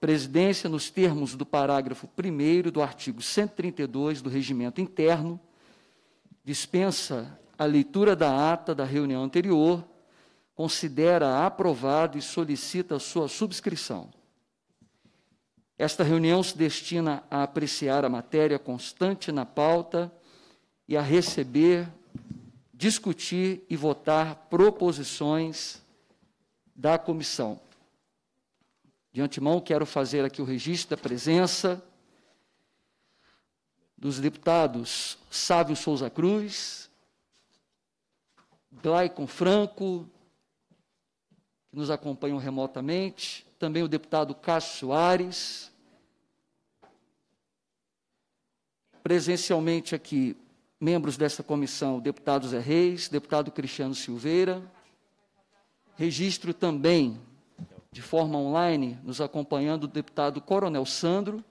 presidência, nos termos do parágrafo 1 do artigo 132 do Regimento Interno, dispensa a leitura da ata da reunião anterior, considera aprovado e solicita sua subscrição. Esta reunião se destina a apreciar a matéria constante na pauta e a receber, discutir e votar proposições da comissão. De antemão, quero fazer aqui o registro da presença dos deputados Sávio Souza Cruz, Glaicon Franco, que nos acompanham remotamente, também o deputado Cássio Soares, presencialmente aqui, membros desta comissão, o deputado Zé Reis, deputado Cristiano Silveira, registro também de forma online, nos acompanhando o deputado Coronel Sandro,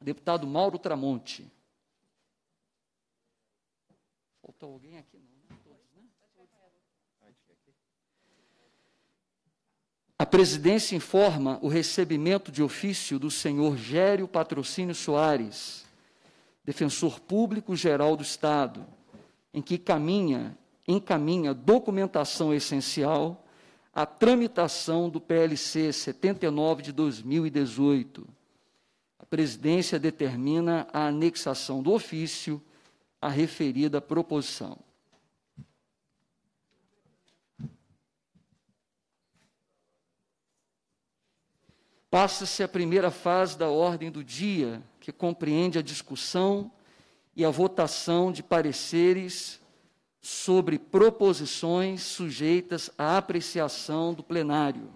deputado Mauro Tramonte. Faltou alguém aqui? Não, não né? todos, né? A presidência informa o recebimento de ofício do senhor Gério Patrocínio Soares, defensor público geral do Estado, em que caminha, encaminha documentação essencial a tramitação do PLC 79 de 2018. A presidência determina a anexação do ofício à referida proposição. Passa-se a primeira fase da ordem do dia, que compreende a discussão e a votação de pareceres sobre proposições sujeitas à apreciação do plenário.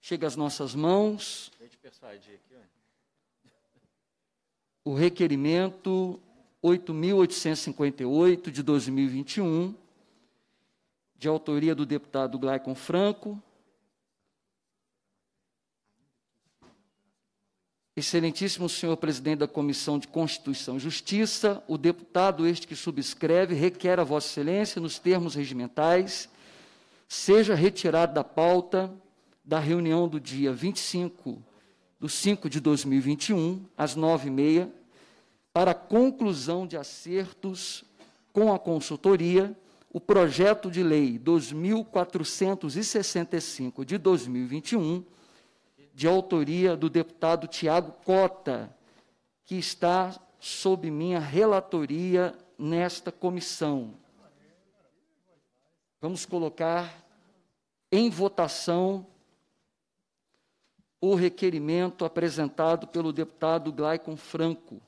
Chega às nossas mãos o requerimento 8.858 de 2021, de autoria do deputado Glaicon Franco, Excelentíssimo senhor presidente da Comissão de Constituição e Justiça, o deputado este que subscreve requer a Vossa Excelência, nos termos regimentais, seja retirado da pauta da reunião do dia 25 de 5 de 2021, às 9h30, para conclusão de acertos com a consultoria, o projeto de lei 2465 de 2021 de autoria do deputado Tiago Cota, que está sob minha relatoria nesta comissão. Vamos colocar em votação o requerimento apresentado pelo deputado Glaicon Franco.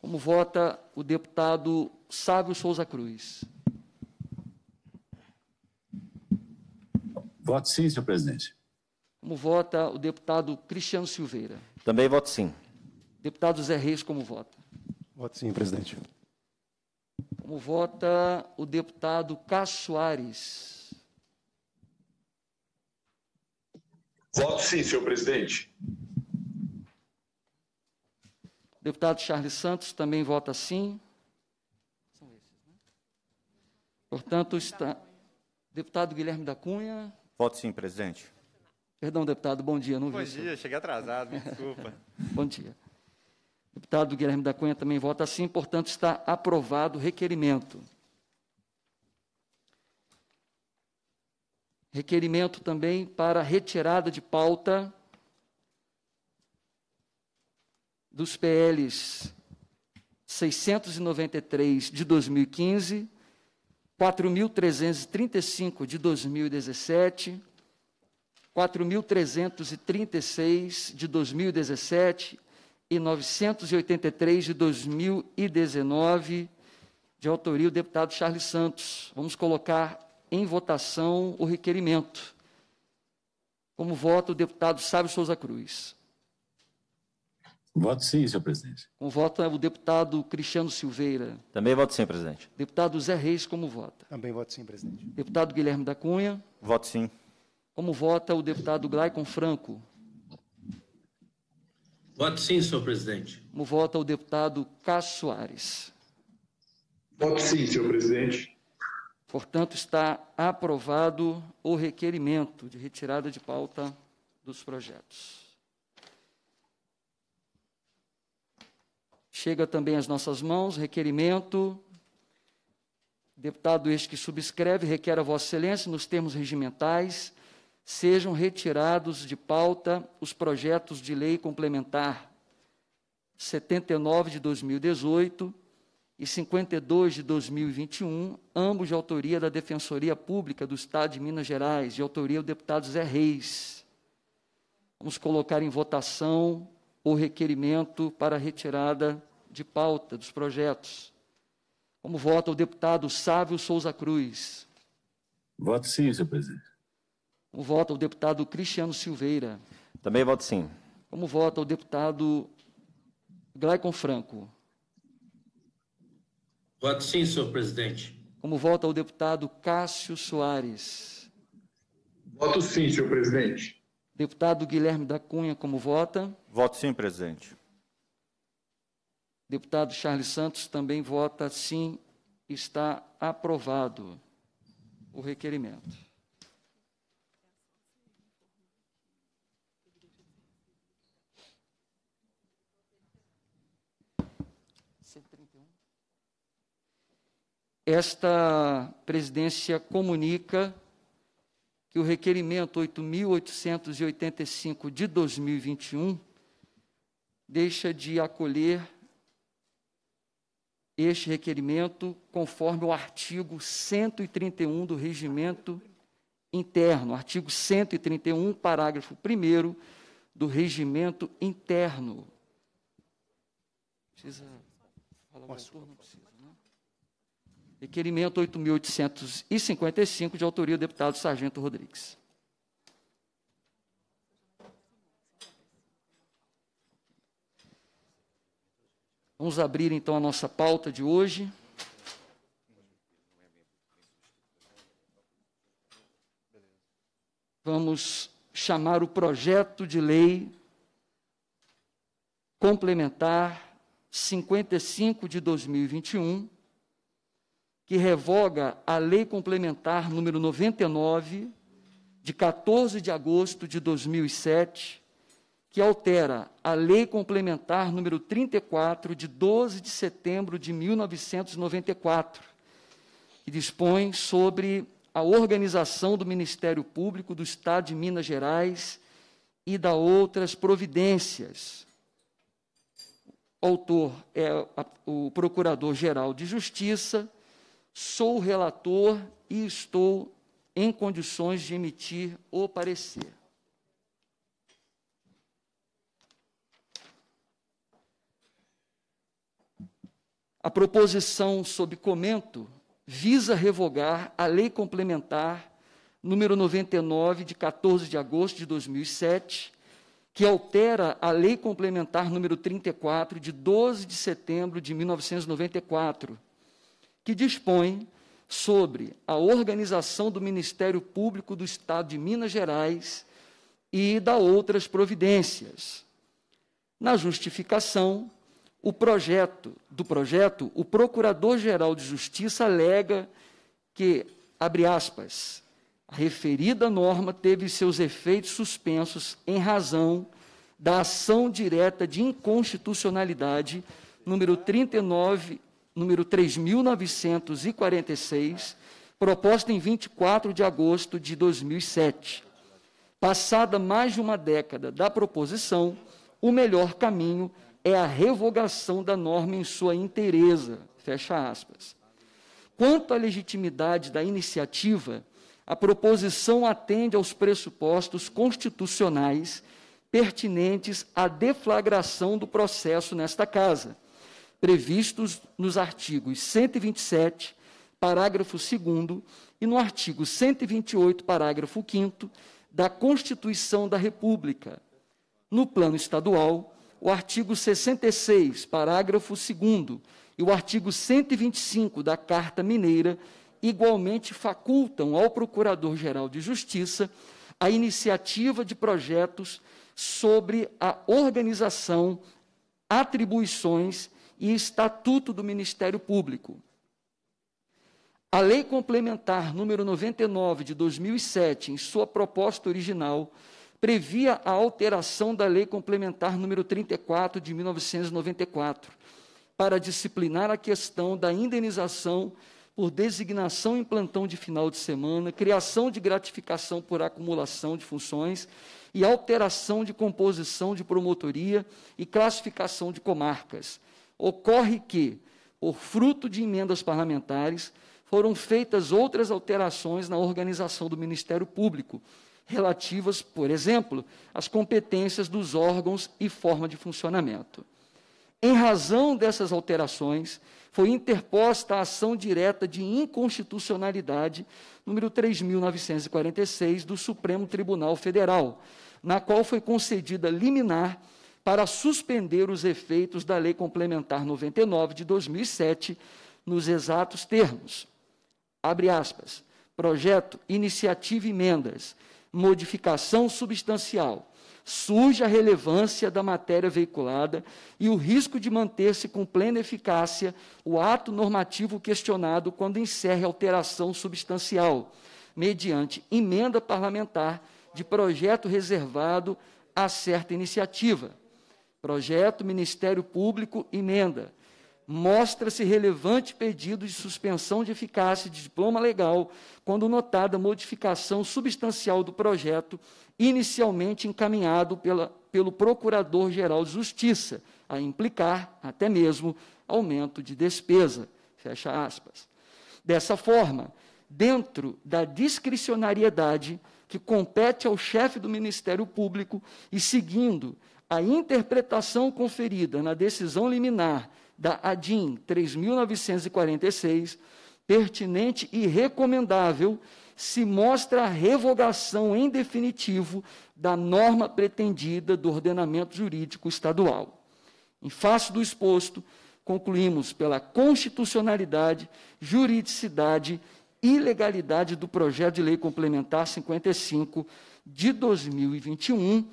Como vota o deputado Sávio Souza Cruz? Voto sim, senhor presidente. Como vota o deputado Cristiano Silveira? Também voto sim. Deputado Zé Reis, como vota? Voto sim, presidente. Como vota o deputado Cássio Soares? Voto sim, senhor presidente. Deputado Charles Santos também vota sim. São esses, né? Portanto, está. Deputado Guilherme da Cunha. Voto sim, presidente. Perdão, deputado, bom dia. Não bom vi dia, cheguei atrasado, me desculpa. bom dia. Deputado Guilherme da Cunha também vota assim, portanto, está aprovado o requerimento. Requerimento também para retirada de pauta dos PLs 693 de 2015, 4.335 de 2017, 4.336 de 2017 e 983 de 2019, de autoria do deputado Charles Santos. Vamos colocar em votação o requerimento. Como voto o deputado Sábio Souza Cruz. Voto sim, senhor presidente. Com voto é o deputado Cristiano Silveira. Também voto sim, presidente. Deputado Zé Reis, como vota? Também voto sim, presidente. Deputado Guilherme da Cunha. Voto sim. Como vota o deputado Glaicon Franco? Voto sim, senhor presidente. Como vota o deputado Cássio Soares? Voto sim, senhor presidente. Portanto, está aprovado o requerimento de retirada de pauta dos projetos. Chega também às nossas mãos requerimento. Deputado este que subscreve, requer a Vossa Excelência, nos termos regimentais, sejam retirados de pauta os projetos de lei complementar 79 de 2018 e 52 de 2021, ambos de autoria da Defensoria Pública do Estado de Minas Gerais, de autoria do deputado Zé Reis. Vamos colocar em votação o requerimento para retirada de pauta dos projetos. Como vota o deputado Sávio Souza Cruz? Voto sim, senhor presidente. Como vota o deputado Cristiano Silveira. Também voto sim. Como vota o deputado Glaicon Franco? Voto sim, senhor presidente. Como vota o deputado Cássio Soares? Voto sim, senhor presidente. Deputado Guilherme da Cunha, como vota? Voto sim, presidente. Deputado Charles Santos também vota sim. Está aprovado o requerimento. esta presidência comunica que o requerimento 8.885 de 2021 deixa de acolher este requerimento conforme o artigo 131 do regimento interno, artigo 131, parágrafo 1 do regimento interno. Precisa falar não precisa. Requerimento 8.855, de autoria do deputado Sargento Rodrigues. Vamos abrir então a nossa pauta de hoje. Vamos chamar o projeto de lei complementar 55 de 2021 que revoga a Lei Complementar número 99, de 14 de agosto de 2007, que altera a Lei Complementar número 34, de 12 de setembro de 1994, que dispõe sobre a organização do Ministério Público do Estado de Minas Gerais e da outras providências. O autor é o Procurador-Geral de Justiça, sou relator e estou em condições de emitir o parecer. A proposição sob comento visa revogar a Lei Complementar número 99 de 14 de agosto de 2007, que altera a Lei Complementar número 34 de 12 de setembro de 1994, que dispõe sobre a organização do Ministério Público do Estado de Minas Gerais e da outras providências. Na justificação, o projeto do projeto, o Procurador-Geral de Justiça alega que, abre aspas, a referida norma teve seus efeitos suspensos em razão da ação direta de inconstitucionalidade número 39 número 3946, proposta em 24 de agosto de 2007. Passada mais de uma década da proposição, o melhor caminho é a revogação da norma em sua inteireza. Fecha aspas. Quanto à legitimidade da iniciativa, a proposição atende aos pressupostos constitucionais pertinentes à deflagração do processo nesta Casa previstos nos artigos 127, parágrafo 2 e no artigo 128, parágrafo 5 da Constituição da República. No plano estadual, o artigo 66, parágrafo 2 e o artigo 125 da Carta Mineira igualmente facultam ao Procurador-Geral de Justiça a iniciativa de projetos sobre a organização, atribuições e Estatuto do Ministério Público. A Lei Complementar número 99 de 2007, em sua proposta original, previa a alteração da Lei Complementar número 34 de 1994 para disciplinar a questão da indenização por designação em plantão de final de semana, criação de gratificação por acumulação de funções e alteração de composição de promotoria e classificação de comarcas. Ocorre que, por fruto de emendas parlamentares, foram feitas outras alterações na organização do Ministério Público, relativas, por exemplo, às competências dos órgãos e forma de funcionamento. Em razão dessas alterações, foi interposta a ação direta de inconstitucionalidade número 3946 do Supremo Tribunal Federal, na qual foi concedida liminar para suspender os efeitos da Lei Complementar 99 de 2007 nos exatos termos. Abre aspas. Projeto, iniciativa, emendas, modificação substancial surge a relevância da matéria veiculada e o risco de manter-se com plena eficácia o ato normativo questionado quando encerre alteração substancial, mediante emenda parlamentar de projeto reservado a certa iniciativa. Projeto Ministério Público, emenda. Mostra-se relevante pedido de suspensão de eficácia de diploma legal quando notada modificação substancial do projeto inicialmente encaminhado pela, pelo Procurador-Geral de Justiça, a implicar até mesmo aumento de despesa. Fecha aspas. Dessa forma, dentro da discricionariedade que compete ao chefe do Ministério Público e seguindo a interpretação conferida na decisão liminar da ADIM 3946, pertinente e recomendável, se mostra a revogação em definitivo da norma pretendida do ordenamento jurídico estadual. Em face do exposto, concluímos pela constitucionalidade, juridicidade e legalidade do projeto de lei complementar 55 de 2021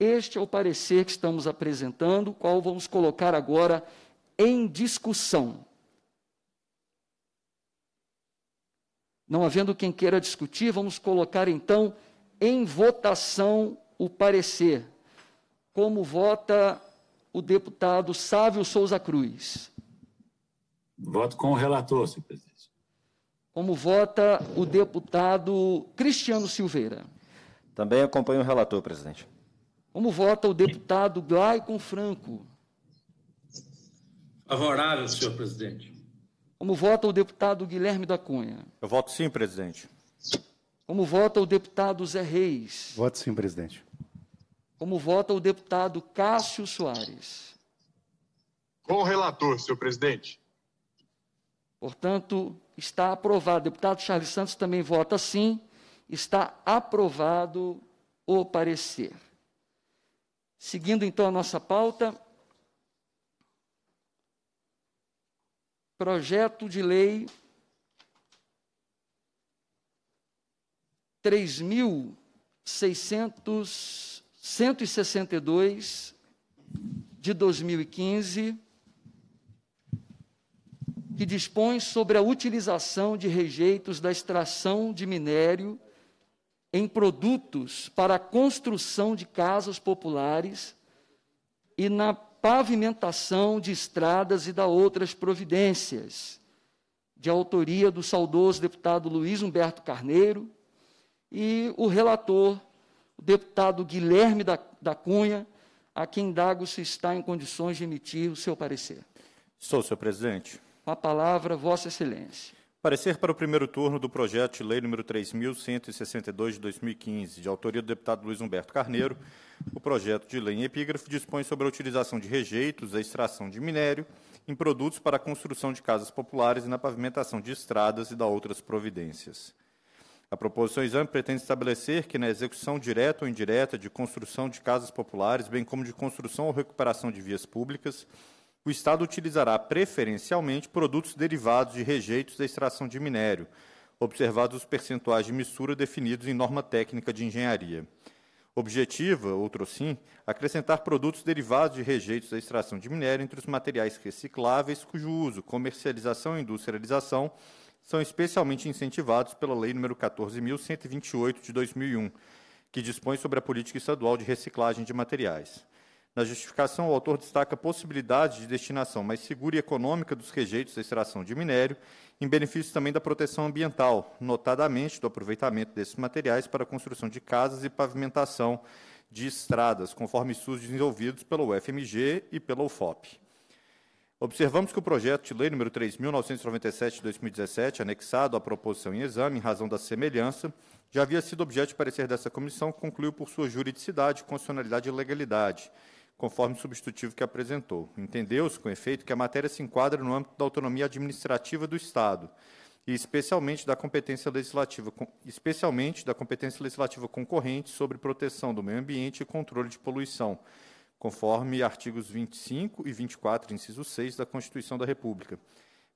este é o parecer que estamos apresentando, qual vamos colocar agora em discussão. Não havendo quem queira discutir, vamos colocar então em votação o parecer, como vota o deputado Sávio Souza Cruz. Voto com o relator, senhor presidente. Como vota o deputado Cristiano Silveira. Também acompanho o relator, presidente. Como vota o deputado Glaicon Franco? Favorável, senhor presidente. Como vota o deputado Guilherme da Cunha? Eu voto sim, presidente. Como vota o deputado Zé Reis? Voto sim, presidente. Como vota o deputado Cássio Soares? Com o relator, senhor presidente. Portanto, está aprovado. O deputado Charles Santos também vota sim. Está aprovado o parecer. Seguindo então a nossa pauta, projeto de lei 3.662 de 2015, que dispõe sobre a utilização de rejeitos da extração de minério em produtos para a construção de casas populares e na pavimentação de estradas e da outras providências, de autoria do saudoso deputado Luiz Humberto Carneiro e o relator, o deputado Guilherme da, da Cunha, a quem Dago se está em condições de emitir o seu parecer. Estou, senhor presidente. Com a palavra, Vossa Excelência. Parecer para o primeiro turno do projeto de lei número 3.162 de 2015, de autoria do deputado Luiz Humberto Carneiro, o projeto de lei em epígrafe dispõe sobre a utilização de rejeitos, a extração de minério em produtos para a construção de casas populares e na pavimentação de estradas e da outras providências. A proposição exame pretende estabelecer que na execução direta ou indireta de construção de casas populares, bem como de construção ou recuperação de vias públicas, o Estado utilizará preferencialmente produtos derivados de rejeitos da extração de minério, observados os percentuais de mistura definidos em norma técnica de engenharia. Objetiva, outro sim, acrescentar produtos derivados de rejeitos da extração de minério entre os materiais recicláveis cujo uso, comercialização e industrialização são especialmente incentivados pela Lei nº 14.128 de 2001, que dispõe sobre a política estadual de reciclagem de materiais. Na justificação, o autor destaca a possibilidade de destinação mais segura e econômica dos rejeitos da extração de minério, em benefício também da proteção ambiental, notadamente do aproveitamento desses materiais para a construção de casas e pavimentação de estradas, conforme estudos desenvolvidos pela UFMG e pela UFOP. Observamos que o projeto de lei número 3.997 de 2017, anexado à proposição em exame, em razão da semelhança, já havia sido objeto de parecer dessa comissão, que concluiu por sua juridicidade, constitucionalidade e legalidade, conforme o substitutivo que apresentou. Entendeu-se, com efeito, que a matéria se enquadra no âmbito da autonomia administrativa do Estado e especialmente da competência legislativa, especialmente da competência legislativa concorrente sobre proteção do meio ambiente e controle de poluição, conforme artigos 25 e 24, inciso 6 da Constituição da República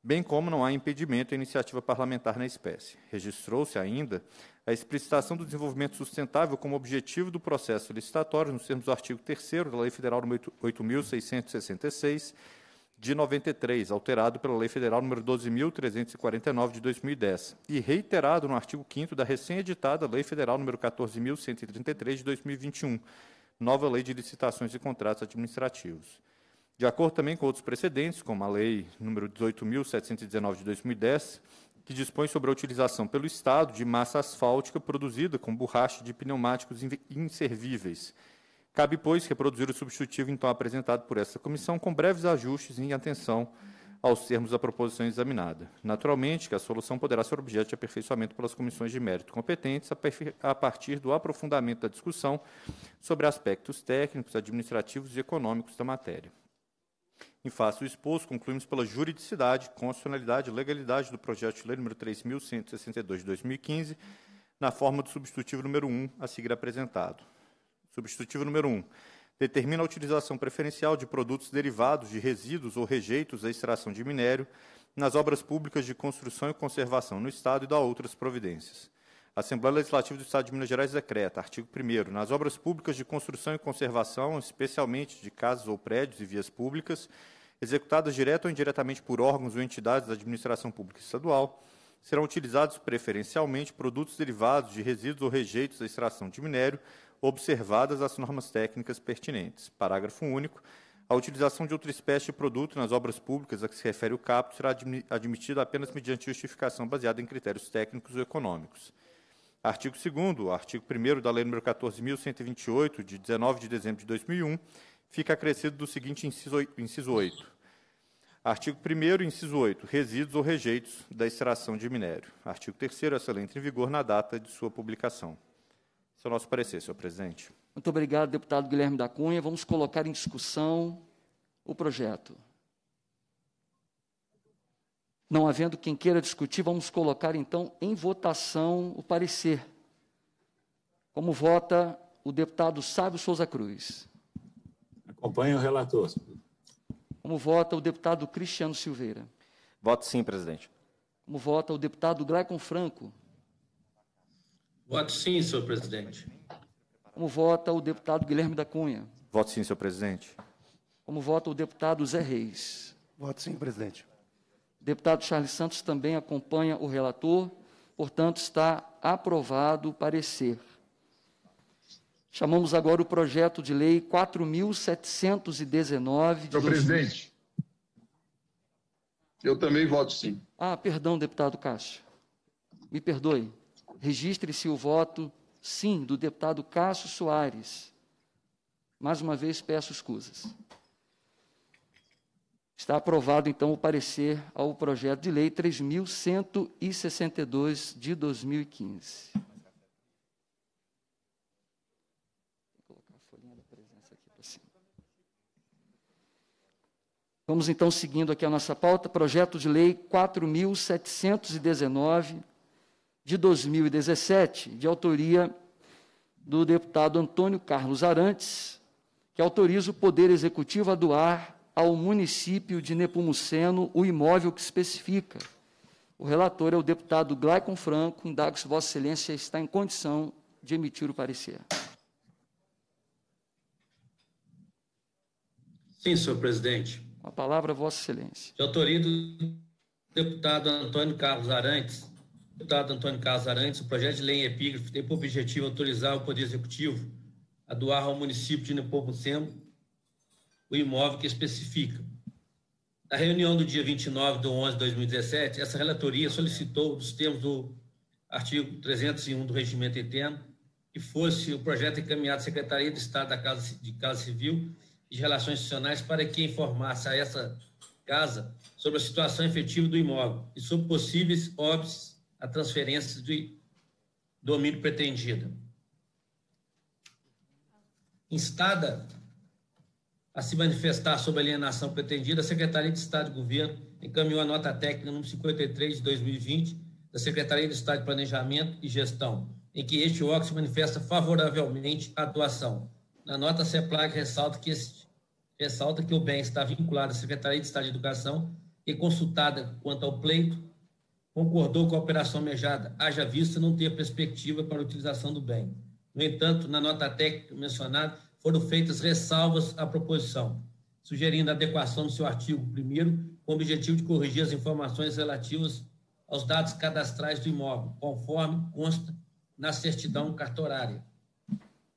bem como não há impedimento à iniciativa parlamentar na espécie. Registrou-se ainda a explicitação do desenvolvimento sustentável como objetivo do processo licitatório, nos termos do artigo 3 da Lei Federal nº 8.666, de 93, alterado pela Lei Federal nº 12.349, de 2010, e reiterado no artigo 5 da recém-editada Lei Federal nº 14.133, de 2021, nova Lei de Licitações e Contratos Administrativos. De acordo também com outros precedentes, como a Lei nº 18.719 de 2010, que dispõe sobre a utilização pelo Estado de massa asfáltica produzida com borracha de pneumáticos inservíveis. Cabe, pois, reproduzir o substitutivo então apresentado por essa comissão com breves ajustes em atenção aos termos da proposição examinada. Naturalmente que a solução poderá ser objeto de aperfeiçoamento pelas comissões de mérito competentes a partir do aprofundamento da discussão sobre aspectos técnicos, administrativos e econômicos da matéria. Em face do exposto, concluímos pela juridicidade, constitucionalidade e legalidade do projeto de lei número 3.162 de 2015, na forma do substitutivo número 1 a seguir apresentado. Substitutivo número 1. Determina a utilização preferencial de produtos derivados de resíduos ou rejeitos da extração de minério nas obras públicas de construção e conservação no Estado e da outras providências. A Assembleia Legislativa do Estado de Minas Gerais decreta, artigo 1 nas obras públicas de construção e conservação, especialmente de casas ou prédios e vias públicas, executadas direto ou indiretamente por órgãos ou entidades da administração pública estadual, serão utilizados preferencialmente produtos derivados de resíduos ou rejeitos da extração de minério, observadas as normas técnicas pertinentes. Parágrafo único. A utilização de outra espécie de produto nas obras públicas a que se refere o capto será admitida apenas mediante justificação baseada em critérios técnicos ou econômicos. Artigo 2 artigo 1 da Lei nº 14.128, de 19 de dezembro de 2001, fica acrescido do seguinte inciso, 8. Artigo 1 inciso 8. Resíduos ou rejeitos da extração de minério. Artigo 3 essa lei entra em vigor na data de sua publicação. Esse é o nosso parecer, senhor presidente. Muito obrigado, deputado Guilherme da Cunha. Vamos colocar em discussão o projeto. Não havendo quem queira discutir, vamos colocar então em votação o parecer. Como vota o deputado Sábio Souza Cruz? Acompanhe o relator. Como vota o deputado Cristiano Silveira? Voto sim, presidente. Como vota o deputado Glaicon Franco? Voto sim, senhor presidente. Como vota o deputado Guilherme da Cunha? Voto sim, senhor presidente. Como vota o deputado Zé Reis? Voto sim, presidente deputado Charles Santos também acompanha o relator, portanto, está aprovado o parecer. Chamamos agora o projeto de lei 4.719. Senhor presidente, eu também voto sim. Ah, perdão, deputado Cássio. Me perdoe. Registre-se o voto sim do deputado Cássio Soares. Mais uma vez peço escusas. Está aprovado, então, o parecer ao projeto de lei 3.162 de 2015. Vamos, então, seguindo aqui a nossa pauta, projeto de lei 4.719 de 2017, de autoria do deputado Antônio Carlos Arantes, que autoriza o Poder Executivo a doar ao município de Nepomuceno o imóvel que especifica. O relator é o deputado Glaicon Franco. Indago se Vossa Excelência está em condição de emitir o parecer. Sim, senhor presidente. Com a palavra, Vossa Excelência. De autoria do deputado Antônio Carlos Arantes. Deputado Antônio Carlos Arantes, o projeto de lei em epígrafe tem por objetivo autorizar o Poder Executivo a doar ao município de Nepomuceno o imóvel que especifica. Na reunião do dia 29 de 11 de 2017, essa relatoria solicitou, nos termos do artigo 301 do Regimento Interno, que fosse o projeto encaminhado à Secretaria de Estado da Casa, de Casa Civil e de Relações Institucionais para que informasse a essa casa sobre a situação efetiva do imóvel e sobre possíveis óbices a transferência de domínio pretendida. Instada a se manifestar sobre a alienação pretendida, a Secretaria de Estado de Governo encaminhou a nota técnica número 53 de 2020 da Secretaria de Estado de Planejamento e Gestão, em que este órgão se manifesta favoravelmente à doação. Na nota, a CEPLAG ressalta que, este, ressalta que o bem está vinculado à Secretaria de Estado de Educação e consultada quanto ao pleito, concordou com a operação mejada, haja vista não ter perspectiva para a utilização do bem. No entanto, na nota técnica mencionada, foram feitas ressalvas à proposição, sugerindo a adequação do seu artigo 1 com o objetivo de corrigir as informações relativas aos dados cadastrais do imóvel, conforme consta na certidão cartorária.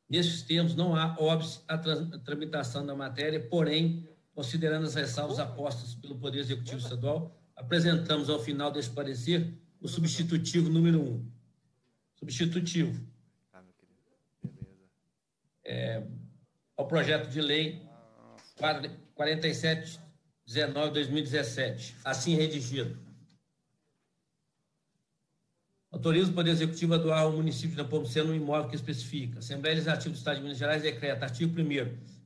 Nesses termos, não há óbice à tramitação da matéria, porém, considerando as ressalvas apostas pelo Poder Executivo Estadual, apresentamos ao final desse parecer o substitutivo número 1. Um. Substitutivo. Tá, é, ao projeto de lei 4719-2017, assim redigido. Autoriza o Poder Executivo a doar ao município de Nepomuceno um imóvel que especifica. Assembleia Legislativa do Estado de Minas Gerais decreta, artigo 1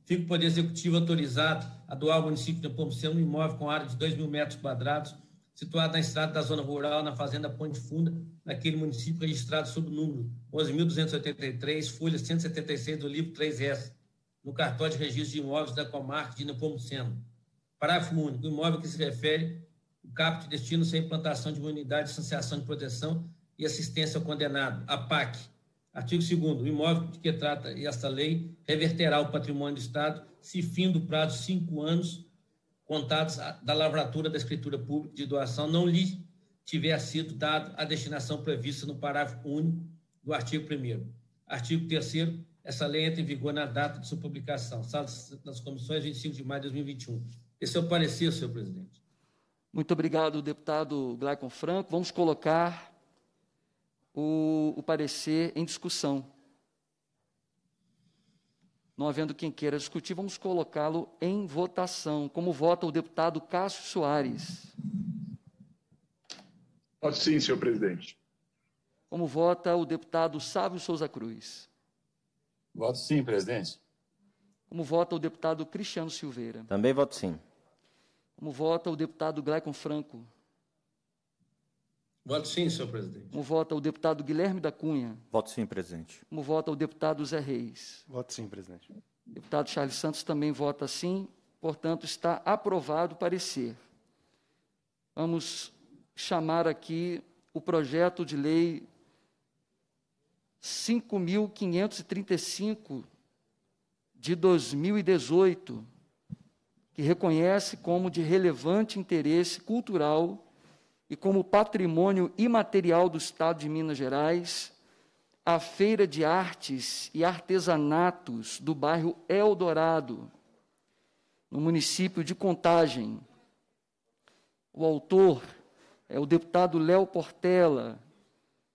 Fica o Poder Executivo autorizado a doar ao município de Nepomuceno um imóvel com área de 2 mil metros quadrados, situado na estrada da zona rural, na fazenda Ponte Funda, naquele município registrado sob o número 11.283, folha 176 do livro 3S, no cartório de registro de imóveis da comarca de Nepomuceno. Parágrafo único. O imóvel que se refere o capto de destino sem implantação de uma unidade de associação de proteção e assistência ao condenado, a PAC. Artigo 2 o imóvel de que trata esta lei reverterá o patrimônio do Estado se fim do prazo de cinco anos contados da lavratura da escritura pública de doação não lhe tiver sido dado a destinação prevista no parágrafo único do artigo 1 Artigo 3 essa lei entra em vigor na data de sua publicação, sala nas comissões, 25 de maio de 2021. Esse é o parecer, senhor presidente. Muito obrigado, deputado Glaicon Franco. Vamos colocar o, o parecer em discussão. Não havendo quem queira discutir, vamos colocá-lo em votação, como vota o deputado Cássio Soares. Pode sim, senhor presidente. Como vota o deputado Sávio Souza Cruz. Voto sim, presidente. Como vota o deputado Cristiano Silveira? Também voto sim. Como vota o deputado Glaicon Franco? Voto sim, senhor presidente. Como vota o deputado Guilherme da Cunha? Voto sim, presidente. Como vota o deputado Zé Reis? Voto sim, presidente. O deputado Charles Santos também vota sim, portanto, está aprovado o parecer. Vamos chamar aqui o projeto de lei 5.535 de 2018, que reconhece como de relevante interesse cultural e como patrimônio imaterial do Estado de Minas Gerais a Feira de Artes e Artesanatos do bairro Eldorado, no município de Contagem. O autor é o deputado Léo Portela,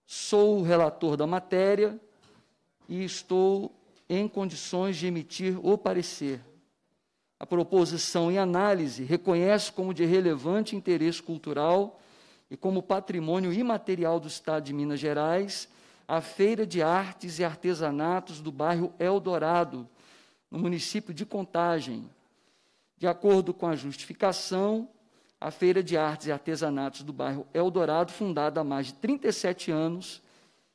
sou o relator da matéria e estou em condições de emitir o parecer. A proposição em análise reconhece como de relevante interesse cultural e como patrimônio imaterial do Estado de Minas Gerais a Feira de Artes e Artesanatos do bairro Eldorado, no município de Contagem. De acordo com a justificação, a Feira de Artes e Artesanatos do bairro Eldorado, fundada há mais de 37 anos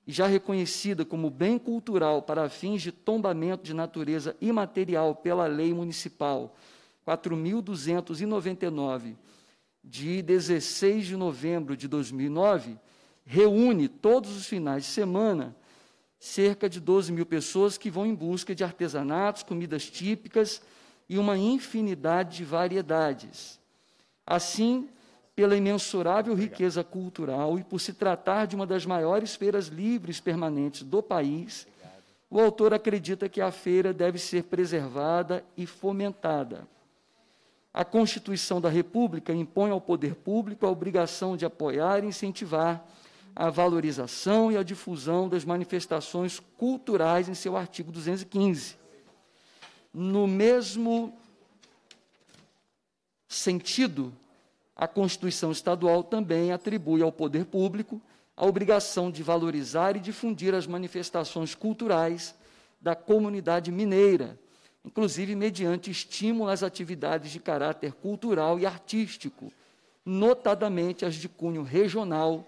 e já reconhecida como bem cultural para fins de tombamento de natureza imaterial pela Lei Municipal 4299 de 16 de novembro de 2009, reúne todos os finais de semana cerca de 12 mil pessoas que vão em busca de artesanatos, comidas típicas e uma infinidade de variedades. Assim, pela imensurável riqueza cultural e por se tratar de uma das maiores feiras livres permanentes do país, o autor acredita que a feira deve ser preservada e fomentada. A Constituição da República impõe ao poder público a obrigação de apoiar e incentivar a valorização e a difusão das manifestações culturais em seu artigo 215. No mesmo sentido, a Constituição Estadual também atribui ao poder público a obrigação de valorizar e difundir as manifestações culturais da comunidade mineira, inclusive mediante estímulo às atividades de caráter cultural e artístico, notadamente as de cunho regional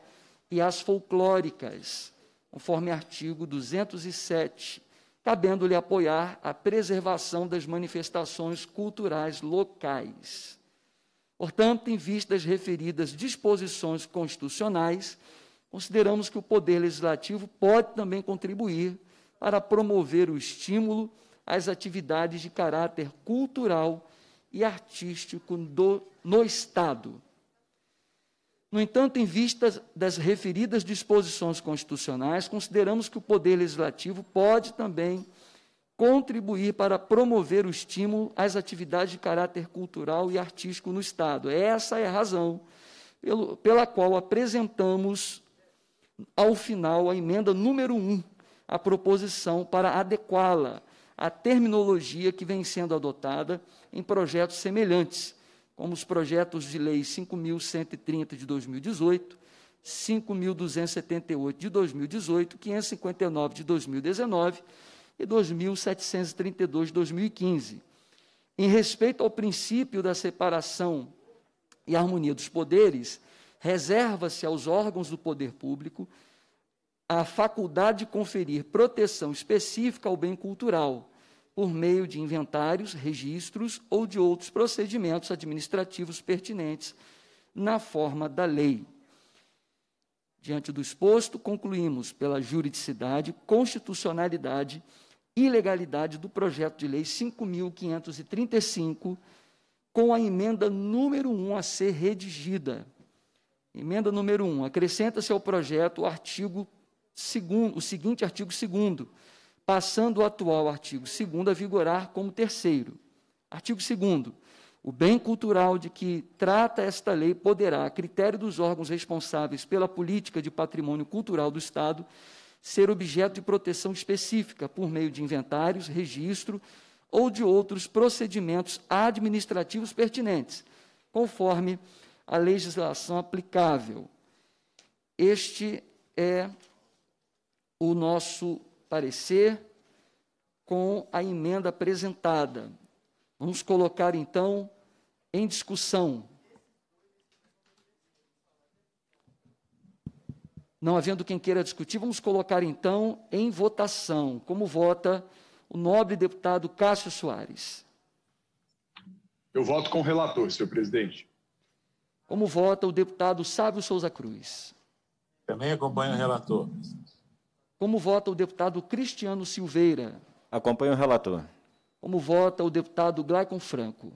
e as folclóricas, conforme artigo 207, cabendo-lhe apoiar a preservação das manifestações culturais locais. Portanto, em vista das referidas disposições constitucionais, consideramos que o Poder Legislativo pode também contribuir para promover o estímulo às atividades de caráter cultural e artístico do, no Estado. No entanto, em vista das referidas disposições constitucionais, consideramos que o Poder Legislativo pode também contribuir para promover o estímulo às atividades de caráter cultural e artístico no Estado. Essa é a razão pelo, pela qual apresentamos, ao final, a emenda número 1, a proposição para adequá-la à terminologia que vem sendo adotada em projetos semelhantes, como os projetos de lei 5.130 de 2018, 5.278 de 2018, 559 de 2019 e 2732 de 2015. Em respeito ao princípio da separação e harmonia dos poderes, reserva-se aos órgãos do poder público a faculdade de conferir proteção específica ao bem cultural, por meio de inventários, registros ou de outros procedimentos administrativos pertinentes, na forma da lei. Diante do exposto, concluímos pela juridicidade, constitucionalidade e ilegalidade do projeto de lei 5.535, com a emenda número 1 a ser redigida. Emenda número 1. Acrescenta-se ao projeto o artigo segundo, o seguinte artigo 2 passando o atual artigo 2 a vigorar como terceiro. Artigo 2 o bem cultural de que trata esta lei poderá, a critério dos órgãos responsáveis pela política de patrimônio cultural do Estado, ser objeto de proteção específica por meio de inventários, registro ou de outros procedimentos administrativos pertinentes, conforme a legislação aplicável. Este é o nosso parecer com a emenda apresentada. Vamos colocar então em discussão Não havendo quem queira discutir, vamos colocar então em votação, como vota o nobre deputado Cássio Soares. Eu voto com o relator, senhor presidente. Como vota o deputado Sábio Souza Cruz? Também acompanho o relator. Como vota o deputado Cristiano Silveira? Acompanho o relator. Como vota o deputado Glaicon Franco?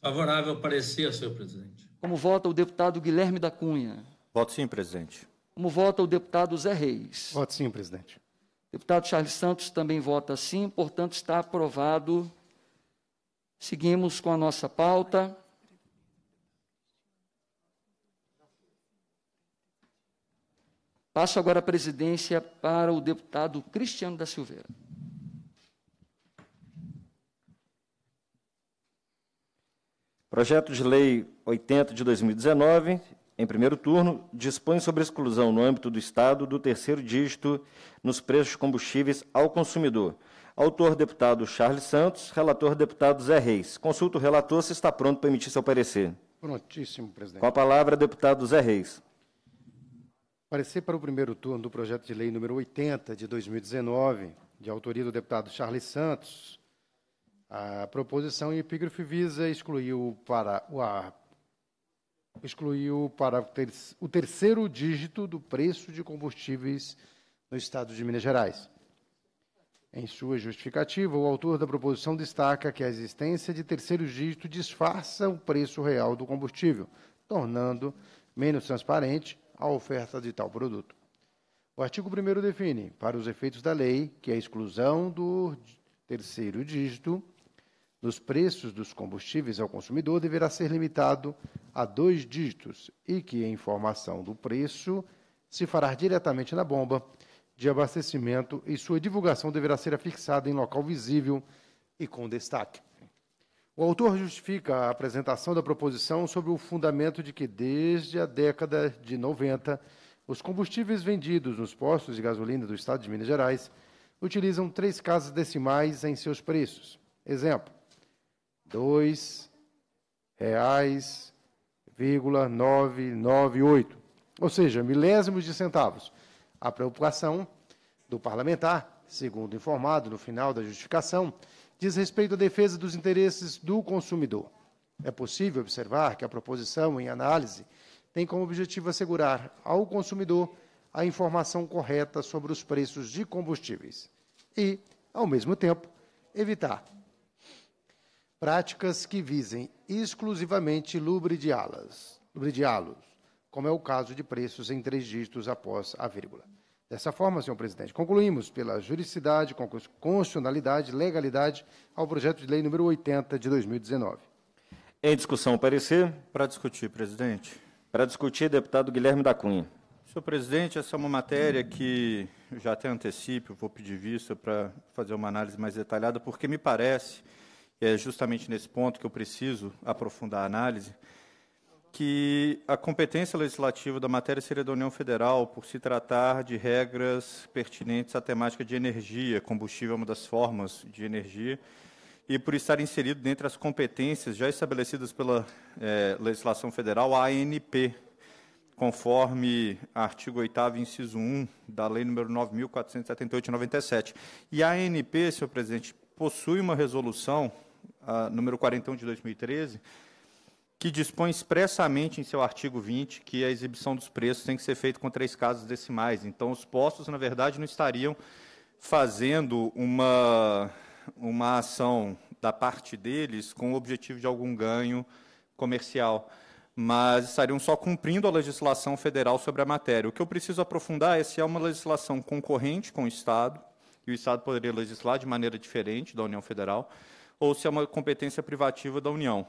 Favorável parecer, senhor presidente. Como vota o deputado Guilherme da Cunha? Voto sim, presidente. Como vota o deputado Zé Reis? Voto sim, presidente. deputado Charles Santos também vota sim, portanto está aprovado. Seguimos com a nossa pauta. Passo agora a presidência para o deputado Cristiano da Silveira. Projeto de Lei 80 de 2019 em primeiro turno, dispõe sobre exclusão no âmbito do Estado do terceiro dígito nos preços de combustíveis ao consumidor. Autor, deputado Charles Santos. Relator, deputado Zé Reis. Consulta o relator se está pronto para emitir seu parecer. Prontíssimo, presidente. Com a palavra, deputado Zé Reis. Parecer para o primeiro turno do projeto de lei número 80 de 2019, de autoria do deputado Charles Santos. A proposição em epígrafe visa excluir o, para, o, a excluiu o o terceiro dígito do preço de combustíveis no Estado de Minas Gerais. Em sua justificativa, o autor da proposição destaca que a existência de terceiro dígito disfarça o preço real do combustível, tornando menos transparente a oferta de tal produto. O artigo 1 define, para os efeitos da lei, que a exclusão do terceiro dígito nos preços dos combustíveis ao consumidor deverá ser limitado a dois dígitos e que a informação do preço se fará diretamente na bomba de abastecimento e sua divulgação deverá ser afixada em local visível e com destaque. O autor justifica a apresentação da proposição sobre o fundamento de que, desde a década de 90, os combustíveis vendidos nos postos de gasolina do estado de Minas Gerais utilizam três casas decimais em seus preços. Exemplo: dois reais vírgula nove nove oito, ou seja, milésimos de centavos. A preocupação do parlamentar, segundo informado no final da justificação, diz respeito à defesa dos interesses do consumidor. É possível observar que a proposição em análise tem como objetivo assegurar ao consumidor a informação correta sobre os preços de combustíveis e, ao mesmo tempo, evitar práticas que visem exclusivamente lubridiá los como é o caso de preços em três dígitos após a vírgula. Dessa forma, senhor presidente, concluímos pela juridicidade, constitucionalidade, legalidade ao projeto de lei número 80 de 2019. Em discussão, parecer? Para discutir, presidente. Para discutir, deputado Guilherme da Cunha. Senhor presidente, essa é uma matéria que já até antecipo, vou pedir vista para fazer uma análise mais detalhada, porque me parece e é justamente nesse ponto que eu preciso aprofundar a análise, que a competência legislativa da matéria seria da União Federal por se tratar de regras pertinentes à temática de energia, combustível é uma das formas de energia, e por estar inserido dentre as competências já estabelecidas pela eh, legislação federal, a ANP, conforme artigo 8 inciso 1 da Lei nº 9.478, 97. E a ANP, senhor presidente, possui uma resolução número 41 de 2013, que dispõe expressamente em seu artigo 20 que a exibição dos preços tem que ser feita com três casas decimais. Então, os postos, na verdade, não estariam fazendo uma, uma ação da parte deles com o objetivo de algum ganho comercial, mas estariam só cumprindo a legislação federal sobre a matéria. O que eu preciso aprofundar é se é uma legislação concorrente com o Estado, e o Estado poderia legislar de maneira diferente da União Federal, ou se é uma competência privativa da União.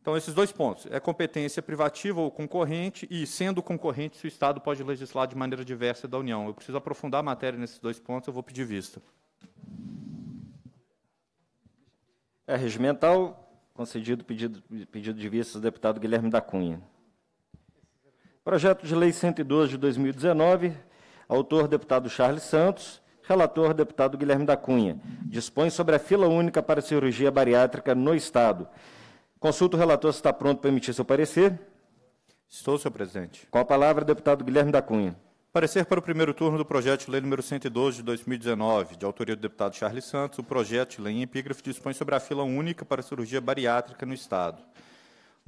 Então, esses dois pontos. É competência privativa ou concorrente, e sendo concorrente, se o Estado pode legislar de maneira diversa da União. Eu preciso aprofundar a matéria nesses dois pontos, eu vou pedir vista. É regimental, concedido pedido, pedido de vista do deputado Guilherme da Cunha. Projeto de Lei 112 de 2019, autor deputado Charles Santos, Relator, deputado Guilherme da Cunha. Dispõe sobre a fila única para cirurgia bariátrica no Estado. Consulta o relator se está pronto para emitir seu parecer. Estou, senhor presidente. Com a palavra, deputado Guilherme da Cunha. Parecer para o primeiro turno do projeto de lei número 112 de 2019, de autoria do deputado Charles Santos, o projeto de lei em epígrafe dispõe sobre a fila única para cirurgia bariátrica no Estado.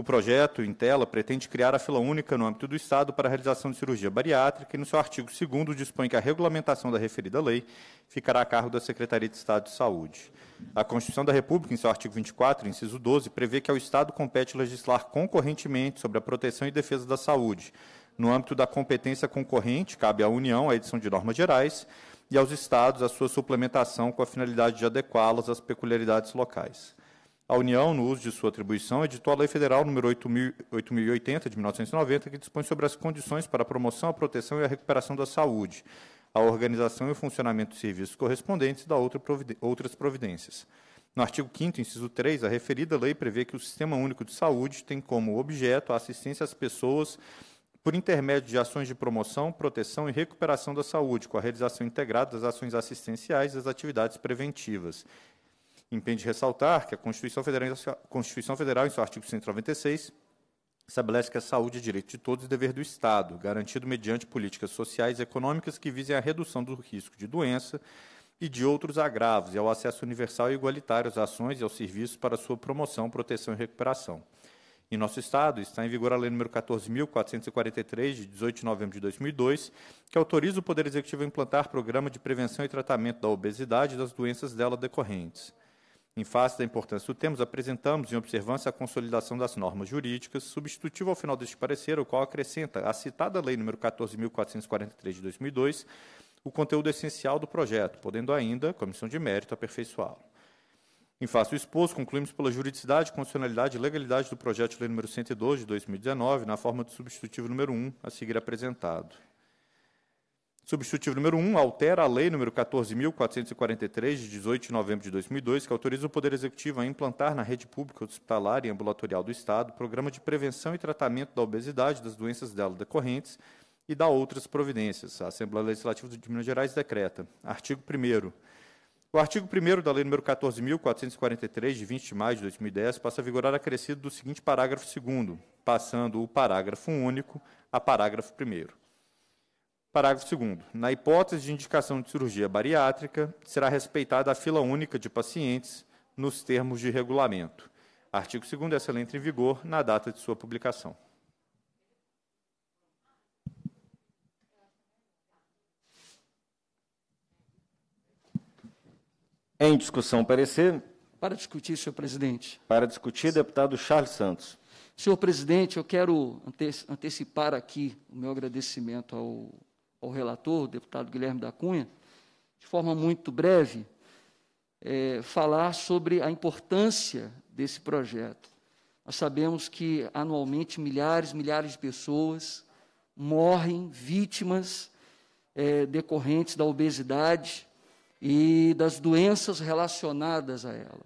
O projeto, em tela, pretende criar a fila única no âmbito do Estado para a realização de cirurgia bariátrica e, no seu artigo 2 dispõe que a regulamentação da referida lei ficará a cargo da Secretaria de Estado de Saúde. A Constituição da República, em seu artigo 24, inciso 12, prevê que ao Estado compete legislar concorrentemente sobre a proteção e defesa da saúde. No âmbito da competência concorrente, cabe à União a edição de normas gerais e aos Estados a sua suplementação com a finalidade de adequá-las às peculiaridades locais a União, no uso de sua atribuição, editou a Lei Federal nº 8.080, de 1990, que dispõe sobre as condições para a promoção, a proteção e a recuperação da saúde, a organização e o funcionamento de serviços correspondentes e da outra providen outras providências. No artigo 5 inciso 3, a referida lei prevê que o Sistema Único de Saúde tem como objeto a assistência às pessoas por intermédio de ações de promoção, proteção e recuperação da saúde, com a realização integrada das ações assistenciais e das atividades preventivas, Impende ressaltar que a Constituição Federal, Constituição Federal, em seu artigo 196, estabelece que a saúde é direito de todos e dever do Estado, garantido mediante políticas sociais e econômicas que visem a redução do risco de doença e de outros agravos, e ao acesso universal e igualitário às ações e aos serviços para sua promoção, proteção e recuperação. Em nosso Estado, está em vigor a Lei nº 14.443, de 18 de novembro de 2002, que autoriza o Poder Executivo a implantar programa de prevenção e tratamento da obesidade e das doenças dela decorrentes. Em face da importância do tema, apresentamos em observância a consolidação das normas jurídicas, substitutivo ao final deste parecer, o qual acrescenta a citada Lei nº 14.443 de 2002, o conteúdo essencial do projeto, podendo ainda, comissão de mérito, aperfeiçoá-lo. Em face do exposto, concluímos pela juridicidade, constitucionalidade e legalidade do projeto de lei número 102 de 2019, na forma do substitutivo número 1, a seguir apresentado. Substitutivo número 1 um, altera a lei número 14.443, de 18 de novembro de 2002, que autoriza o Poder Executivo a implantar na rede pública hospitalar e ambulatorial do Estado programa de prevenção e tratamento da obesidade, das doenças dela decorrentes e da outras providências. A Assembleia Legislativa de Minas Gerais decreta. Artigo 1 o artigo 1 da Lei número 14.443, de 20 de maio de 2010, passa a vigorar acrescido do seguinte parágrafo 2 passando o parágrafo único a parágrafo 1 Parágrafo 2. Na hipótese de indicação de cirurgia bariátrica, será respeitada a fila única de pacientes nos termos de regulamento. Artigo 2. Essa lei entra em vigor na data de sua publicação. Em discussão, parecer. Para discutir, senhor presidente. Para discutir, deputado Charles Santos. Senhor presidente, eu quero antecipar aqui o meu agradecimento ao ao relator, o deputado Guilherme da Cunha, de forma muito breve, é, falar sobre a importância desse projeto. Nós sabemos que anualmente milhares, milhares de pessoas morrem vítimas é, decorrentes da obesidade e das doenças relacionadas a ela.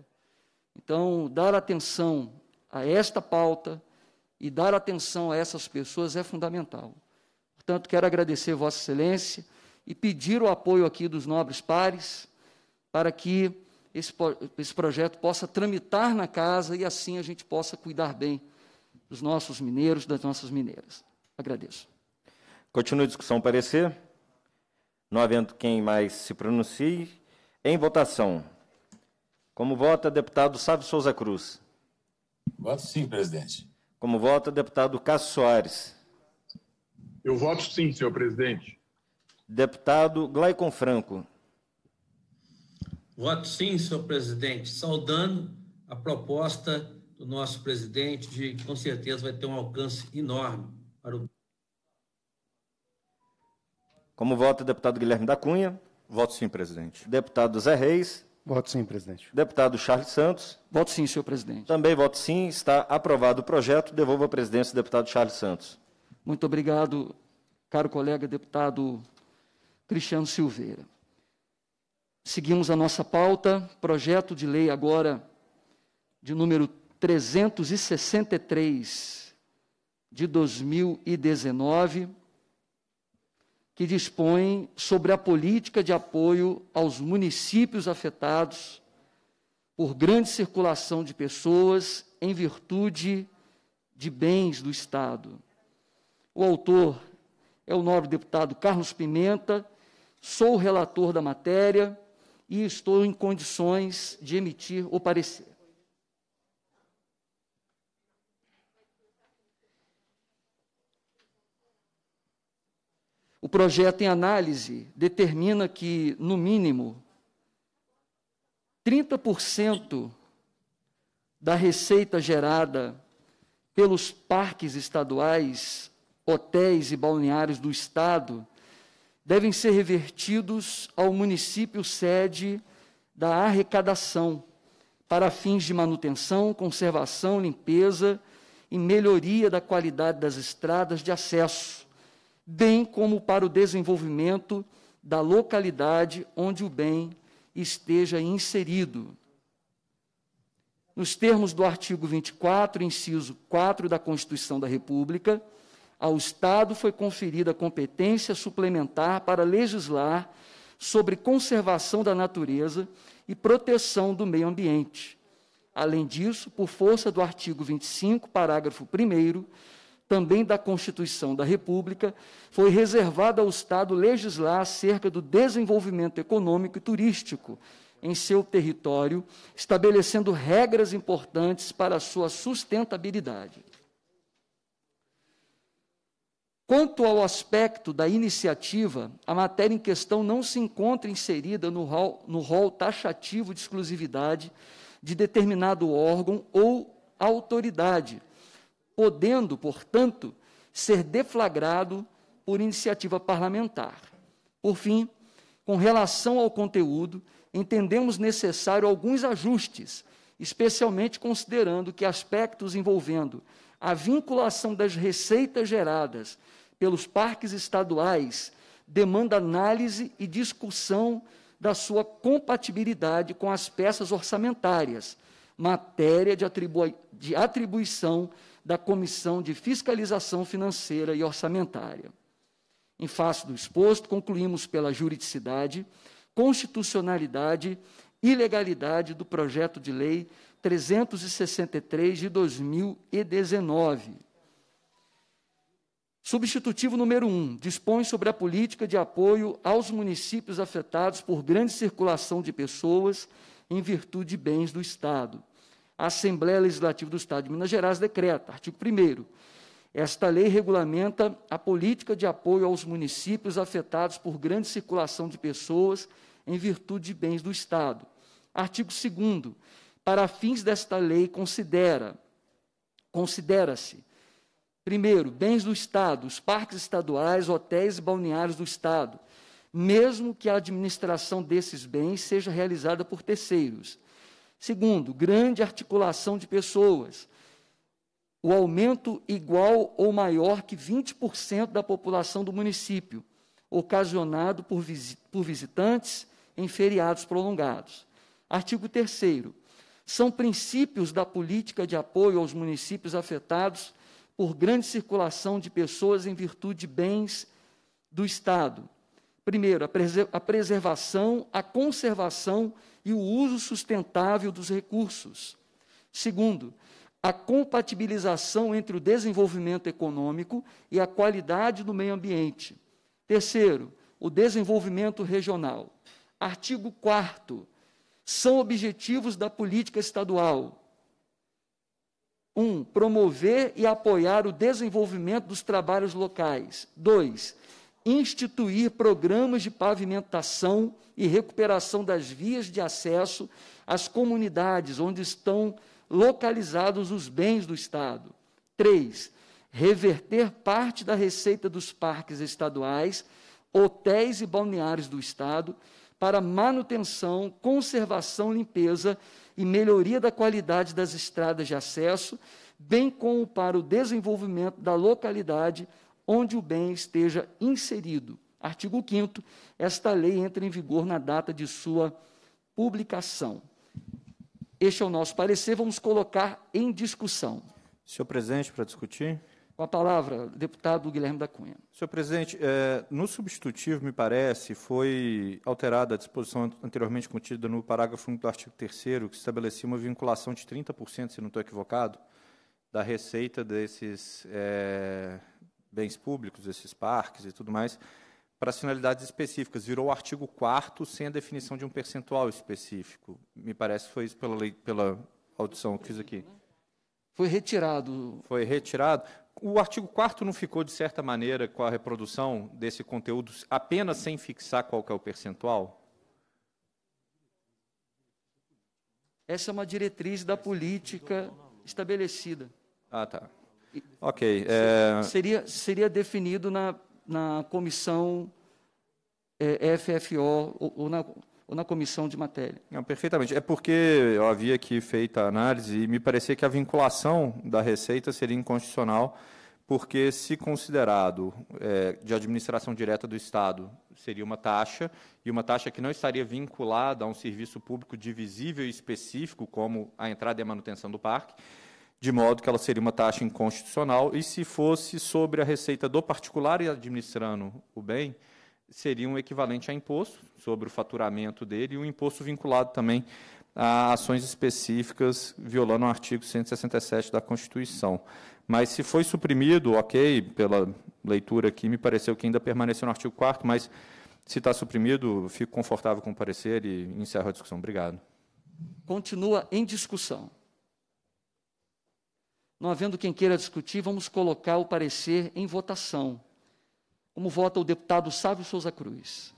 Então, dar atenção a esta pauta e dar atenção a essas pessoas é fundamental. Portanto, quero agradecer Vossa Excelência e pedir o apoio aqui dos nobres pares para que esse, esse projeto possa tramitar na casa e assim a gente possa cuidar bem dos nossos mineiros, das nossas mineiras. Agradeço. Continua a discussão parecer. Não havendo quem mais se pronuncie, em votação. Como vota deputado Sávio Souza Cruz? Voto sim, presidente. Como vota deputado Cássio Soares? Eu voto sim, senhor presidente. Deputado Glaicon Franco. Voto sim, senhor presidente. Saudando a proposta do nosso presidente, de que com certeza vai ter um alcance enorme para o. Como vota o deputado Guilherme da Cunha? Voto sim, presidente. Deputado Zé Reis. Voto sim, presidente. Deputado Charles Santos. Voto sim, senhor presidente. Também voto sim. Está aprovado o projeto. Devolvo a presidência ao deputado Charles Santos. Muito obrigado, caro colega deputado Cristiano Silveira. Seguimos a nossa pauta, projeto de lei agora de número 363 de 2019, que dispõe sobre a política de apoio aos municípios afetados por grande circulação de pessoas em virtude de bens do Estado. O autor é o nobre deputado Carlos Pimenta, sou relator da matéria e estou em condições de emitir o parecer. O projeto em análise determina que, no mínimo, 30% da receita gerada pelos parques estaduais hotéis e balneários do Estado devem ser revertidos ao município sede da arrecadação para fins de manutenção, conservação, limpeza e melhoria da qualidade das estradas de acesso, bem como para o desenvolvimento da localidade onde o bem esteja inserido. Nos termos do artigo 24, inciso 4 da Constituição da República, ao Estado foi conferida competência suplementar para legislar sobre conservação da natureza e proteção do meio ambiente. Além disso, por força do artigo 25, parágrafo 1, também da Constituição da República, foi reservada ao Estado legislar acerca do desenvolvimento econômico e turístico em seu território, estabelecendo regras importantes para a sua sustentabilidade. Quanto ao aspecto da iniciativa, a matéria em questão não se encontra inserida no rol, no rol taxativo de exclusividade de determinado órgão ou autoridade, podendo, portanto, ser deflagrado por iniciativa parlamentar. Por fim, com relação ao conteúdo, entendemos necessário alguns ajustes, especialmente considerando que aspectos envolvendo a vinculação das receitas geradas pelos parques estaduais demanda análise e discussão da sua compatibilidade com as peças orçamentárias, matéria de, de atribuição da Comissão de Fiscalização Financeira e Orçamentária. Em face do exposto, concluímos pela juridicidade, constitucionalidade e legalidade do projeto de lei 363 de 2019, Substitutivo número um, dispõe sobre a política de apoio aos municípios afetados por grande circulação de pessoas em virtude de bens do Estado. A Assembleia Legislativa do Estado de Minas Gerais decreta, artigo 1 esta lei regulamenta a política de apoio aos municípios afetados por grande circulação de pessoas em virtude de bens do Estado. Artigo 2 para fins desta lei considera considera-se Primeiro, bens do Estado, os parques estaduais, hotéis e balneários do Estado, mesmo que a administração desses bens seja realizada por terceiros. Segundo, grande articulação de pessoas. O aumento igual ou maior que 20% da população do município, ocasionado por, por visitantes em feriados prolongados. Artigo 3 são princípios da política de apoio aos municípios afetados por grande circulação de pessoas em virtude de bens do Estado. Primeiro, a, preser a preservação, a conservação e o uso sustentável dos recursos. Segundo, a compatibilização entre o desenvolvimento econômico e a qualidade do meio ambiente. Terceiro, o desenvolvimento regional. Artigo 4 são objetivos da política estadual 1. Um, promover e apoiar o desenvolvimento dos trabalhos locais. 2. Instituir programas de pavimentação e recuperação das vias de acesso às comunidades onde estão localizados os bens do Estado. 3. Reverter parte da receita dos parques estaduais, hotéis e balneários do Estado para manutenção, conservação, limpeza e melhoria da qualidade das estradas de acesso, bem como para o desenvolvimento da localidade onde o bem esteja inserido. Artigo 5 esta lei entra em vigor na data de sua publicação. Este é o nosso parecer, vamos colocar em discussão. Senhor presidente, para discutir. Com a palavra, deputado Guilherme da Cunha. Senhor presidente, é, no substitutivo, me parece, foi alterada a disposição anteriormente contida no parágrafo 1 do artigo 3 que estabelecia uma vinculação de 30%, se não estou equivocado, da receita desses é, bens públicos, desses parques e tudo mais, para as finalidades específicas. Virou o artigo 4 sem a definição de um percentual específico. Me parece que foi isso pela, lei, pela audição que fiz aqui. Foi retirado. Foi retirado o artigo 4 não ficou, de certa maneira, com a reprodução desse conteúdo apenas sem fixar qual é o percentual? Essa é uma diretriz da política estabelecida. Ah, tá. Ok. É... Seria, seria definido na, na comissão é, FFO ou, ou, na, ou na comissão de matéria. Não, perfeitamente. É porque eu havia aqui feito a análise e me parecia que a vinculação da receita seria inconstitucional porque, se considerado é, de administração direta do Estado, seria uma taxa, e uma taxa que não estaria vinculada a um serviço público divisível e específico, como a entrada e a manutenção do parque, de modo que ela seria uma taxa inconstitucional, e se fosse sobre a receita do particular e administrando o bem, seria um equivalente a imposto sobre o faturamento dele, e um imposto vinculado também a ações específicas, violando o artigo 167 da Constituição. Mas se foi suprimido, ok, pela leitura aqui, me pareceu que ainda permaneceu no artigo 4 mas se está suprimido, fico confortável com o parecer e encerro a discussão. Obrigado. Continua em discussão. Não havendo quem queira discutir, vamos colocar o parecer em votação. Como vota o deputado Sávio Souza Cruz?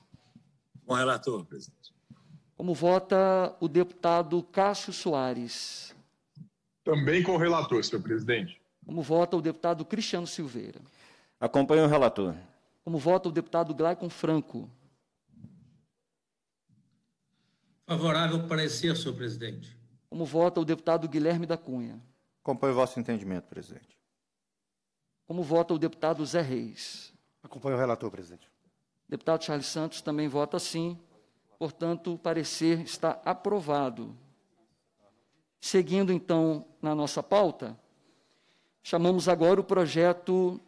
Com relator, presidente. Como vota o deputado Cássio Soares? Também com relator, senhor presidente. Como vota o deputado Cristiano Silveira. Acompanhe o relator. Como vota o deputado Glaicon Franco. Favorável parecer, senhor presidente. Como vota o deputado Guilherme da Cunha. Acompanho o vosso entendimento, presidente. Como vota o deputado Zé Reis. Acompanho o relator, presidente. Deputado Charles Santos também vota sim. Portanto, o parecer está aprovado. Seguindo, então, na nossa pauta, chamamos agora o projeto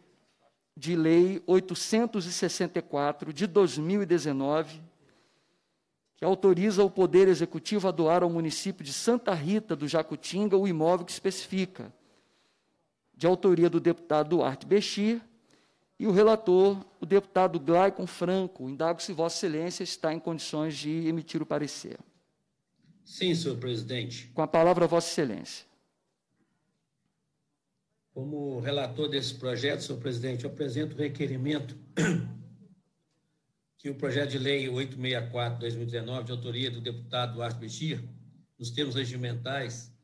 de lei 864 de 2019, que autoriza o Poder Executivo a doar ao município de Santa Rita do Jacutinga o imóvel que especifica, de autoria do deputado Duarte Bechir e o relator, o deputado Glaicon Franco. Indago se Vossa Excelência está em condições de emitir o parecer. Sim, senhor presidente. Com a palavra, Vossa Excelência. Como relator desse projeto, senhor presidente, eu apresento o requerimento que o projeto de lei 864-2019, de autoria do deputado Arthur Bechir, nos termos regimentais,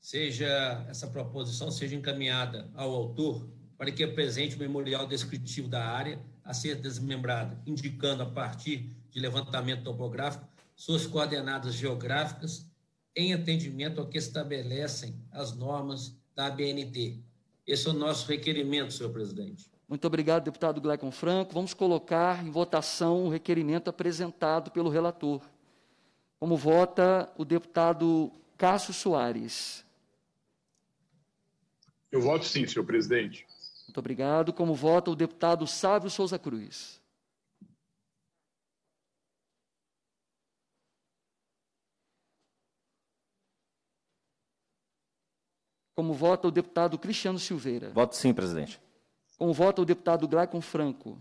seja essa proposição seja encaminhada ao autor para que apresente o memorial descritivo da área a ser desmembrada, indicando a partir de levantamento topográfico suas coordenadas geográficas em atendimento ao que estabelecem as normas da ABNT, esse é o nosso requerimento, senhor presidente. Muito obrigado, deputado Gleicon Franco. Vamos colocar em votação o requerimento apresentado pelo relator. Como vota o deputado Cássio Soares? Eu voto sim, senhor presidente. Muito obrigado. Como vota o deputado Sávio Souza Cruz? Como vota o deputado Cristiano Silveira. Voto sim, presidente. Como vota o deputado Glaicon Franco.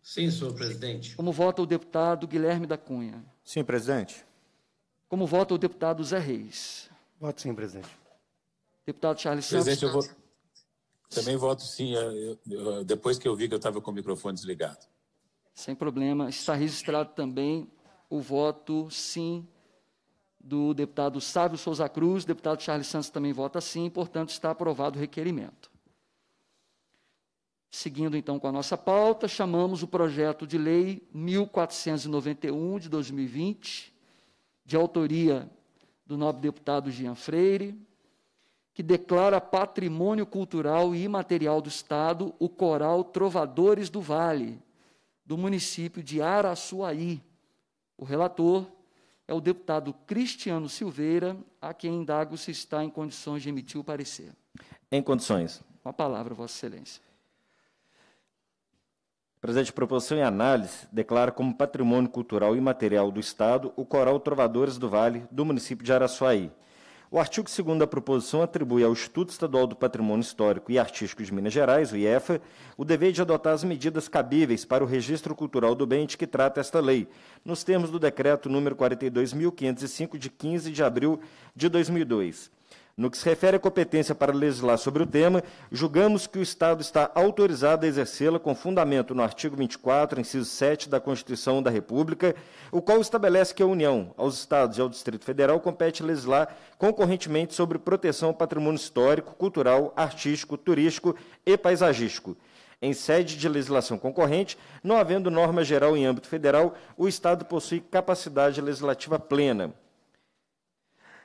Sim, senhor presidente. Como vota o deputado Guilherme da Cunha. Sim, presidente. Como vota o deputado Zé Reis. Voto sim, presidente. Deputado Charles presidente, Santos. Presidente, eu vou... Também voto sim, depois que eu vi que eu estava com o microfone desligado. Sem problema. Está registrado também o voto sim do deputado Sávio Souza Cruz, deputado Charles Santos também vota sim, portanto está aprovado o requerimento. Seguindo então com a nossa pauta, chamamos o projeto de lei 1491 de 2020, de autoria do nobre deputado Jean Freire, que declara patrimônio cultural e imaterial do Estado o coral Trovadores do Vale, do município de Araçuaí. O relator, é o deputado Cristiano Silveira, a quem indago se está em condições de emitir o parecer. Em condições. Uma palavra, Vossa Excelência. Presidente proposição em análise, declara como patrimônio cultural imaterial do Estado o Coral Trovadores do Vale, do município de Araçuaí, o artigo 2 da proposição atribui ao Instituto Estadual do Patrimônio Histórico e Artístico de Minas Gerais, o IEFA, o dever de adotar as medidas cabíveis para o registro cultural do bem de que trata esta lei, nos termos do decreto número 42.505 de 15 de abril de 2002. No que se refere à competência para legislar sobre o tema, julgamos que o Estado está autorizado a exercê-la com fundamento no artigo 24, inciso 7 da Constituição da República, o qual estabelece que a União, aos Estados e ao Distrito Federal compete legislar concorrentemente sobre proteção ao patrimônio histórico, cultural, artístico, turístico e paisagístico. Em sede de legislação concorrente, não havendo norma geral em âmbito federal, o Estado possui capacidade legislativa plena.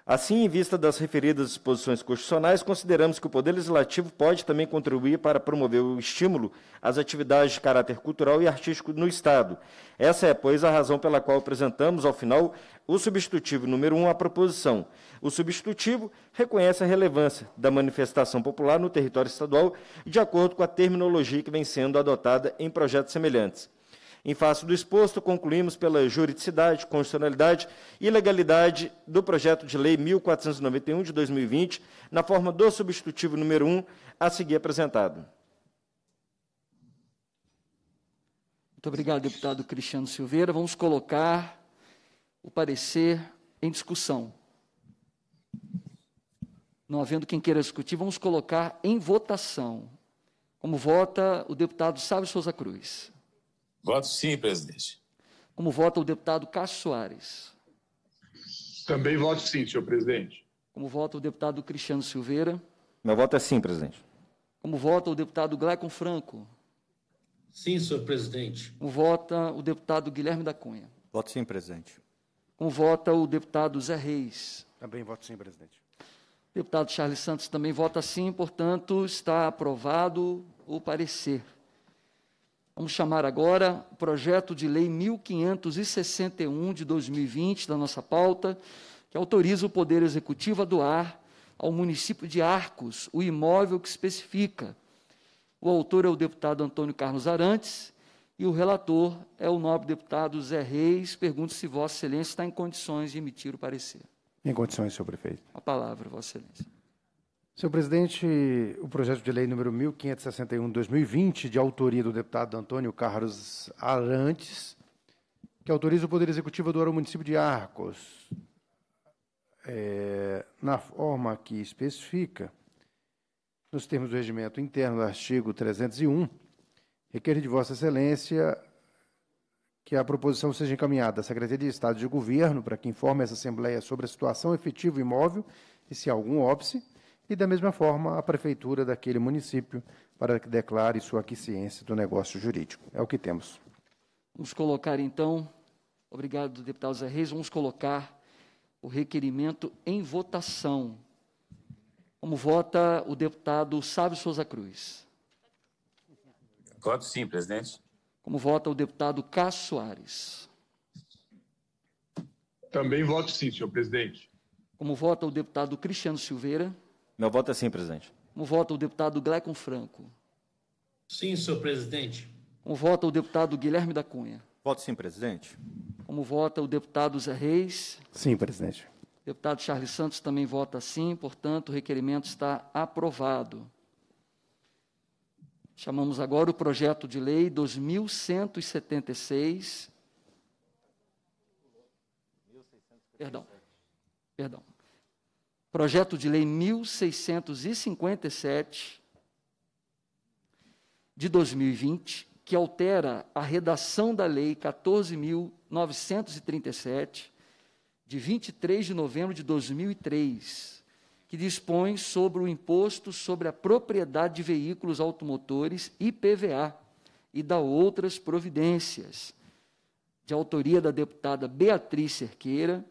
Assim, em vista das referidas disposições constitucionais, consideramos que o Poder Legislativo pode também contribuir para promover o estímulo às atividades de caráter cultural e artístico no Estado. Essa é, pois, a razão pela qual apresentamos, ao final, o substitutivo número 1 um à proposição. O substitutivo reconhece a relevância da manifestação popular no território estadual, de acordo com a terminologia que vem sendo adotada em projetos semelhantes. Em face do exposto, concluímos pela juridicidade, constitucionalidade e legalidade do projeto de lei 1491 de 2020, na forma do substitutivo número 1, a seguir apresentado. Muito obrigado, deputado Cristiano Silveira. Vamos colocar o parecer em discussão. Não havendo quem queira discutir, vamos colocar em votação. Como vota o deputado Sábio Souza Cruz. Voto sim, presidente. Como vota o deputado Cássio Soares? Também voto sim, senhor presidente. Como vota o deputado Cristiano Silveira? Meu voto é sim, presidente. Como vota o deputado Gleicon Franco? Sim, senhor presidente. Como vota o deputado Guilherme da Cunha? Voto sim, presidente. Como vota o deputado Zé Reis? Também voto sim, presidente. Deputado Charles Santos também vota sim, portanto, está aprovado o parecer. Vamos chamar agora o projeto de lei 1561 de 2020 da nossa pauta, que autoriza o Poder Executivo a doar ao município de Arcos o imóvel que especifica. O autor é o deputado Antônio Carlos Arantes e o relator é o nobre deputado Zé Reis. Pergunto se Vossa Excelência está em condições de emitir o parecer. Em condições, senhor prefeito. A palavra, Vossa Excelência. Senhor presidente, o projeto de lei número 1561-2020, de autoria do deputado Antônio Carlos Arantes, que autoriza o Poder Executivo do município de Arcos, é, na forma que especifica, nos termos do regimento interno do artigo 301, requer de Vossa Excelência que a proposição seja encaminhada à Secretaria de Estado de Governo para que informe essa Assembleia sobre a situação efetiva imóvel e se há algum óbice e, da mesma forma, a prefeitura daquele município para que declare sua quiescência do negócio jurídico. É o que temos. Vamos colocar, então, obrigado, deputado Zé Reis, vamos colocar o requerimento em votação. Como vota o deputado Sávio Souza Cruz? Voto sim, presidente. Como vota o deputado Cássio Soares? Também voto sim, senhor presidente. Como vota o deputado Cristiano Silveira? Meu voto é sim, presidente. Um voto ao deputado Glecon Franco. Sim, senhor presidente. Um voto ao deputado Guilherme da Cunha. Voto sim, presidente. Como vota o deputado Zé Reis? Sim, presidente. O deputado Charles Santos também vota sim, portanto, o requerimento está aprovado. Chamamos agora o projeto de lei 2176. Perdão. Perdão projeto de lei 1657 de 2020, que altera a redação da lei 14937 de 23 de novembro de 2003, que dispõe sobre o imposto sobre a propriedade de veículos automotores IPVA e da outras providências, de autoria da deputada Beatriz Cerqueira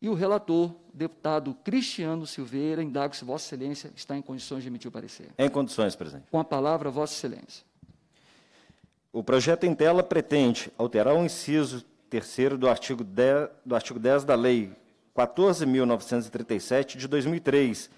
e o relator, deputado Cristiano Silveira, indago se Vossa Excelência está em condições de emitir o parecer. Em condições, presidente. Com a palavra, Vossa Excelência. O projeto em tela pretende alterar o inciso terceiro do artigo 10, do artigo 10 da Lei 14.937 de 2003,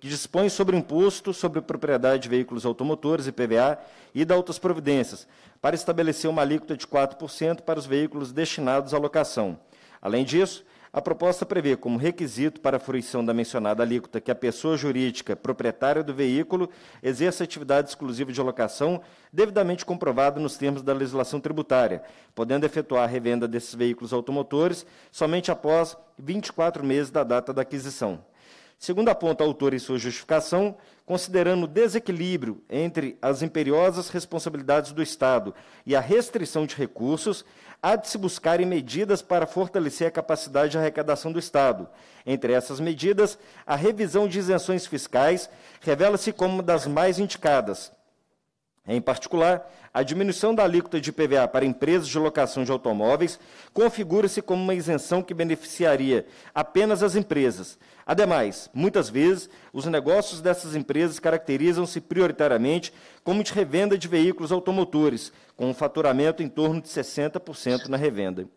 que dispõe sobre imposto sobre propriedade de veículos automotores, e PVA e da outras providências, para estabelecer uma alíquota de 4% para os veículos destinados à locação. Além disso, a proposta prevê como requisito para a fruição da mencionada alíquota que a pessoa jurídica proprietária do veículo exerça atividade exclusiva de locação devidamente comprovada nos termos da legislação tributária, podendo efetuar a revenda desses veículos automotores somente após 24 meses da data da aquisição. Segundo aponta o autor em sua justificação, considerando o desequilíbrio entre as imperiosas responsabilidades do Estado e a restrição de recursos, há de se buscarem medidas para fortalecer a capacidade de arrecadação do Estado. Entre essas medidas, a revisão de isenções fiscais revela-se como uma das mais indicadas. Em particular, a diminuição da alíquota de PVA para empresas de locação de automóveis configura-se como uma isenção que beneficiaria apenas as empresas. Ademais, muitas vezes, os negócios dessas empresas caracterizam-se prioritariamente como de revenda de veículos automotores, com um faturamento em torno de 60% na revenda.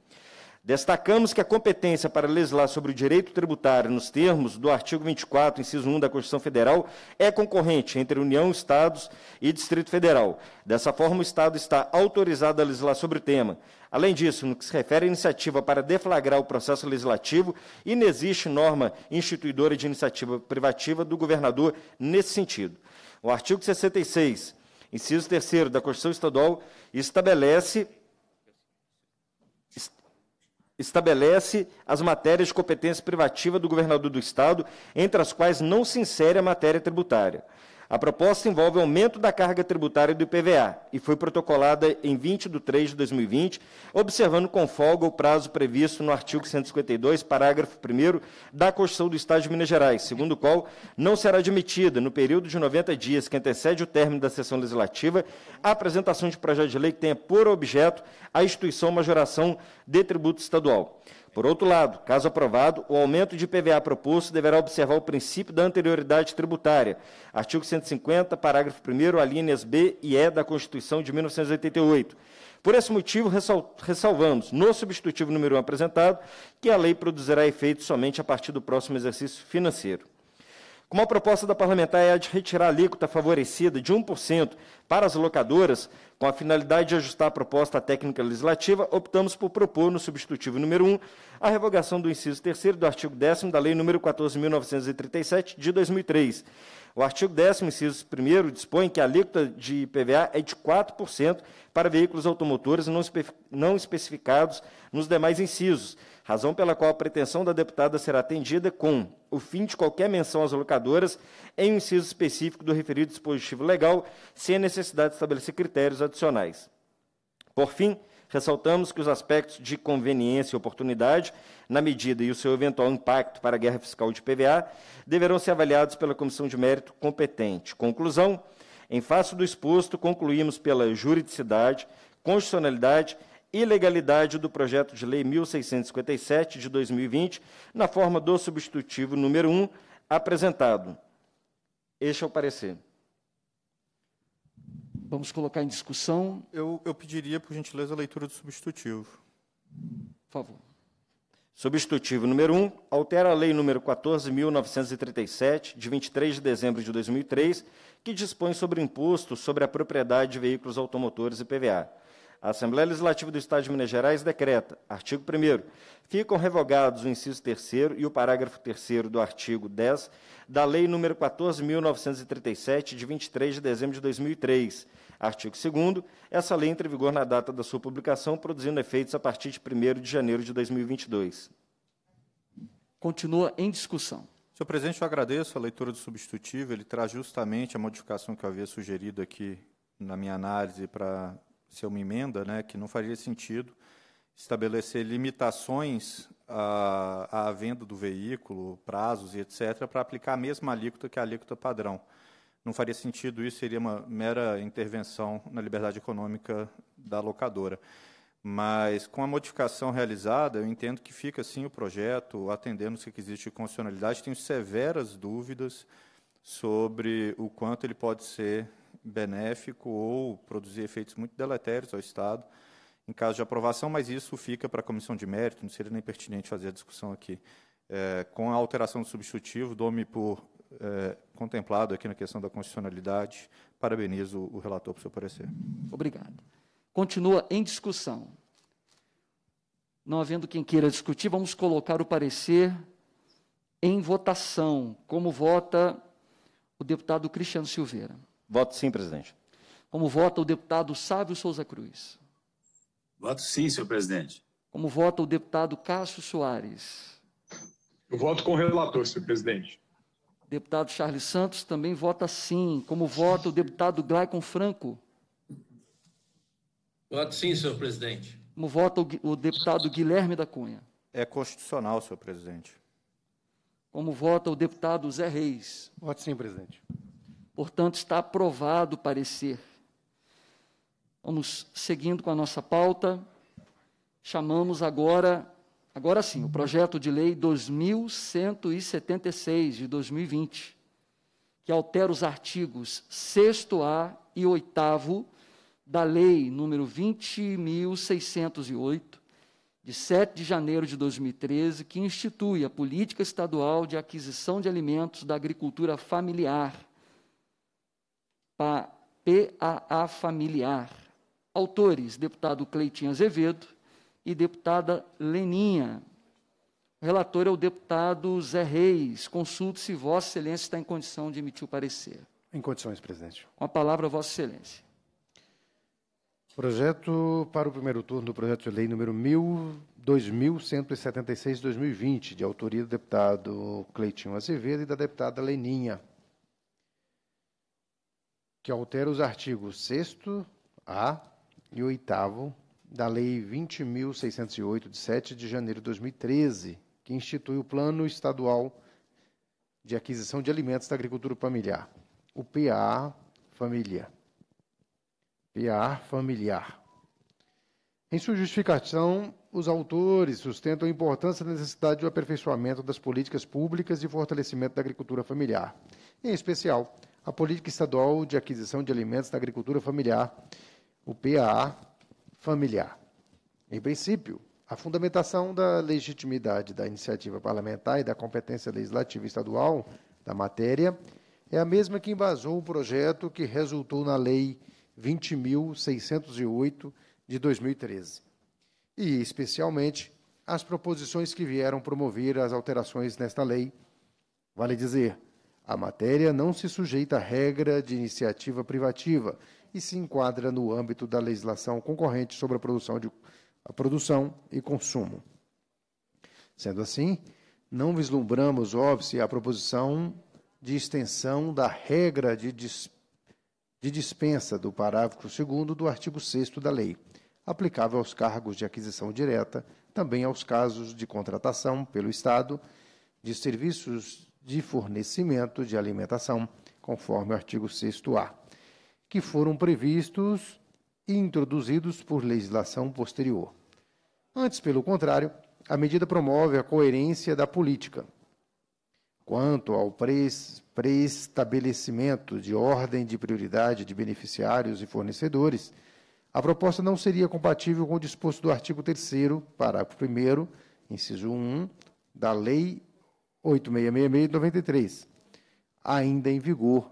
Destacamos que a competência para legislar sobre o direito tributário nos termos do artigo 24, inciso 1 da Constituição Federal é concorrente entre União, Estados e Distrito Federal. Dessa forma, o Estado está autorizado a legislar sobre o tema. Além disso, no que se refere à iniciativa para deflagrar o processo legislativo, inexiste norma instituidora de iniciativa privativa do governador nesse sentido. O artigo 66, inciso 3 da Constituição Estadual estabelece estabelece as matérias de competência privativa do governador do Estado, entre as quais não se insere a matéria tributária. A proposta envolve aumento da carga tributária do IPVA e foi protocolada em 20 de 3 de 2020, observando com folga o prazo previsto no artigo 152, parágrafo 1 da Constituição do Estado de Minas Gerais, segundo o qual não será admitida, no período de 90 dias que antecede o término da sessão legislativa, a apresentação de projeto de lei que tenha por objeto a instituição majoração de tributo estadual. Por outro lado, caso aprovado, o aumento de PVA proposto deverá observar o princípio da anterioridade tributária, artigo 150, parágrafo 1 alíneas B e E da Constituição de 1988. Por esse motivo, ressal ressalvamos, no substitutivo número 1 apresentado, que a lei produzirá efeito somente a partir do próximo exercício financeiro. Como a proposta da parlamentar é a de retirar a alíquota favorecida de 1% para as locadoras, com a finalidade de ajustar a proposta à técnica legislativa, optamos por propor no substitutivo número 1 a revogação do inciso 3 do artigo 10 da Lei nº 14.937, de 2003. O artigo 10, inciso 1, dispõe que a alíquota de IPVA é de 4% para veículos automotores não especificados nos demais incisos, razão pela qual a pretensão da deputada será atendida com o fim de qualquer menção às locadoras em um inciso específico do referido dispositivo legal, sem a necessidade de estabelecer critérios adicionais. Por fim, ressaltamos que os aspectos de conveniência e oportunidade, na medida e o seu eventual impacto para a guerra fiscal de PVA, deverão ser avaliados pela comissão de mérito competente. Conclusão: em face do exposto, concluímos pela juridicidade, constitucionalidade ilegalidade do projeto de lei 1657 de 2020, na forma do substitutivo número 1 apresentado. Este é o parecer. Vamos colocar em discussão. Eu, eu pediria, por gentileza, a leitura do substitutivo. Por favor. Substitutivo número 1 altera a Lei número 14.937, de 23 de dezembro de 2003, que dispõe sobre o imposto sobre a propriedade de veículos automotores e PVA. A Assembleia Legislativa do Estado de Minas Gerais decreta, artigo 1 ficam revogados o inciso 3 e o parágrafo 3 do artigo 10 da Lei nº 14.937, de 23 de dezembro de 2003. Artigo 2 essa lei entra em vigor na data da sua publicação, produzindo efeitos a partir de 1 de janeiro de 2022. Continua em discussão. Senhor presidente, eu agradeço a leitura do substitutivo. Ele traz justamente a modificação que eu havia sugerido aqui na minha análise para ser uma emenda, né, que não faria sentido estabelecer limitações à, à venda do veículo, prazos e etc., para aplicar a mesma alíquota que a alíquota padrão. Não faria sentido isso, seria uma mera intervenção na liberdade econômica da locadora. Mas, com a modificação realizada, eu entendo que fica, sim, o projeto atendendo os requisitos de constitucionalidade. Tenho severas dúvidas sobre o quanto ele pode ser benéfico ou produzir efeitos muito deletérios ao Estado em caso de aprovação, mas isso fica para a comissão de mérito, não seria nem pertinente fazer a discussão aqui. É, com a alteração do substitutivo, dou-me por é, contemplado aqui na questão da constitucionalidade. Parabenizo o relator por seu parecer. Obrigado. Continua em discussão. Não havendo quem queira discutir, vamos colocar o parecer em votação, como vota o deputado Cristiano Silveira. Voto sim, presidente. Como vota o deputado Sávio Souza Cruz? Voto sim, senhor presidente. Como vota o deputado Cássio Soares? Eu voto com o relator, senhor presidente. Deputado Charles Santos também vota sim. Como vota o deputado Glaicon Franco? Voto sim, senhor presidente. Como vota o, o deputado Guilherme da Cunha? É constitucional, senhor presidente. Como vota o deputado Zé Reis? Voto sim, presidente. Portanto, está aprovado o parecer. Vamos seguindo com a nossa pauta. Chamamos agora, agora sim, o projeto de lei 2176 de 2020, que altera os artigos 6A e 8 da lei número 20608 de 7 de janeiro de 2013, que institui a política estadual de aquisição de alimentos da agricultura familiar PAA familiar. Autores: deputado Cleitinho Azevedo e deputada Leninha. O relator é o deputado Zé Reis. Consulte se Vossa Excelência está em condição de emitir o parecer. Em condições, presidente. Com a palavra, Vossa Excelência. Projeto para o primeiro turno do projeto de lei número 2176-2020, de autoria do deputado Cleitinho Azevedo e da deputada Leninha que altera os artigos 6 A e 8 da Lei 20.608, de 7 de janeiro de 2013, que institui o Plano Estadual de Aquisição de Alimentos da Agricultura Familiar, o PA Família. PA Familiar. Em sua justificação, os autores sustentam a importância da necessidade do aperfeiçoamento das políticas públicas de fortalecimento da agricultura familiar, em especial a Política Estadual de Aquisição de Alimentos na Agricultura Familiar, o PAA Familiar. Em princípio, a fundamentação da legitimidade da iniciativa parlamentar e da competência legislativa estadual da matéria é a mesma que embasou o projeto que resultou na Lei 20.608 de 2013, e, especialmente, as proposições que vieram promover as alterações nesta lei. Vale dizer, a matéria não se sujeita à regra de iniciativa privativa e se enquadra no âmbito da legislação concorrente sobre a produção, de, a produção e consumo. Sendo assim, não vislumbramos, óbvio, a proposição de extensão da regra de, dis, de dispensa do parágrafo 2 do artigo 6 da lei, aplicável aos cargos de aquisição direta, também aos casos de contratação pelo Estado de serviços de fornecimento de alimentação, conforme o artigo 6A, que foram previstos e introduzidos por legislação posterior. Antes, pelo contrário, a medida promove a coerência da política. Quanto ao preestabelecimento de ordem de prioridade de beneficiários e fornecedores, a proposta não seria compatível com o disposto do artigo 3 parágrafo 1 inciso 1, da Lei 8666 93, ainda em vigor,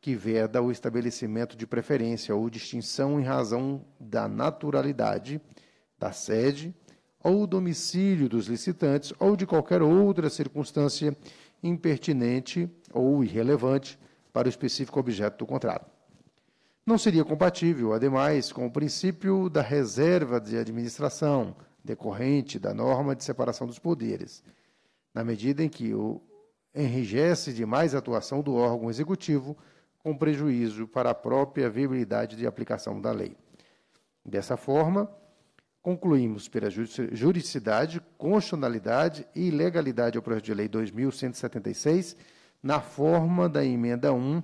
que veda o estabelecimento de preferência ou distinção em razão da naturalidade da sede ou domicílio dos licitantes ou de qualquer outra circunstância impertinente ou irrelevante para o específico objeto do contrato. Não seria compatível, ademais, com o princípio da reserva de administração decorrente da norma de separação dos poderes, na medida em que o enrijece demais a atuação do órgão executivo, com prejuízo para a própria viabilidade de aplicação da lei. Dessa forma, concluímos pela juridicidade, constitucionalidade e legalidade ao projeto de lei 2176, na forma da emenda 1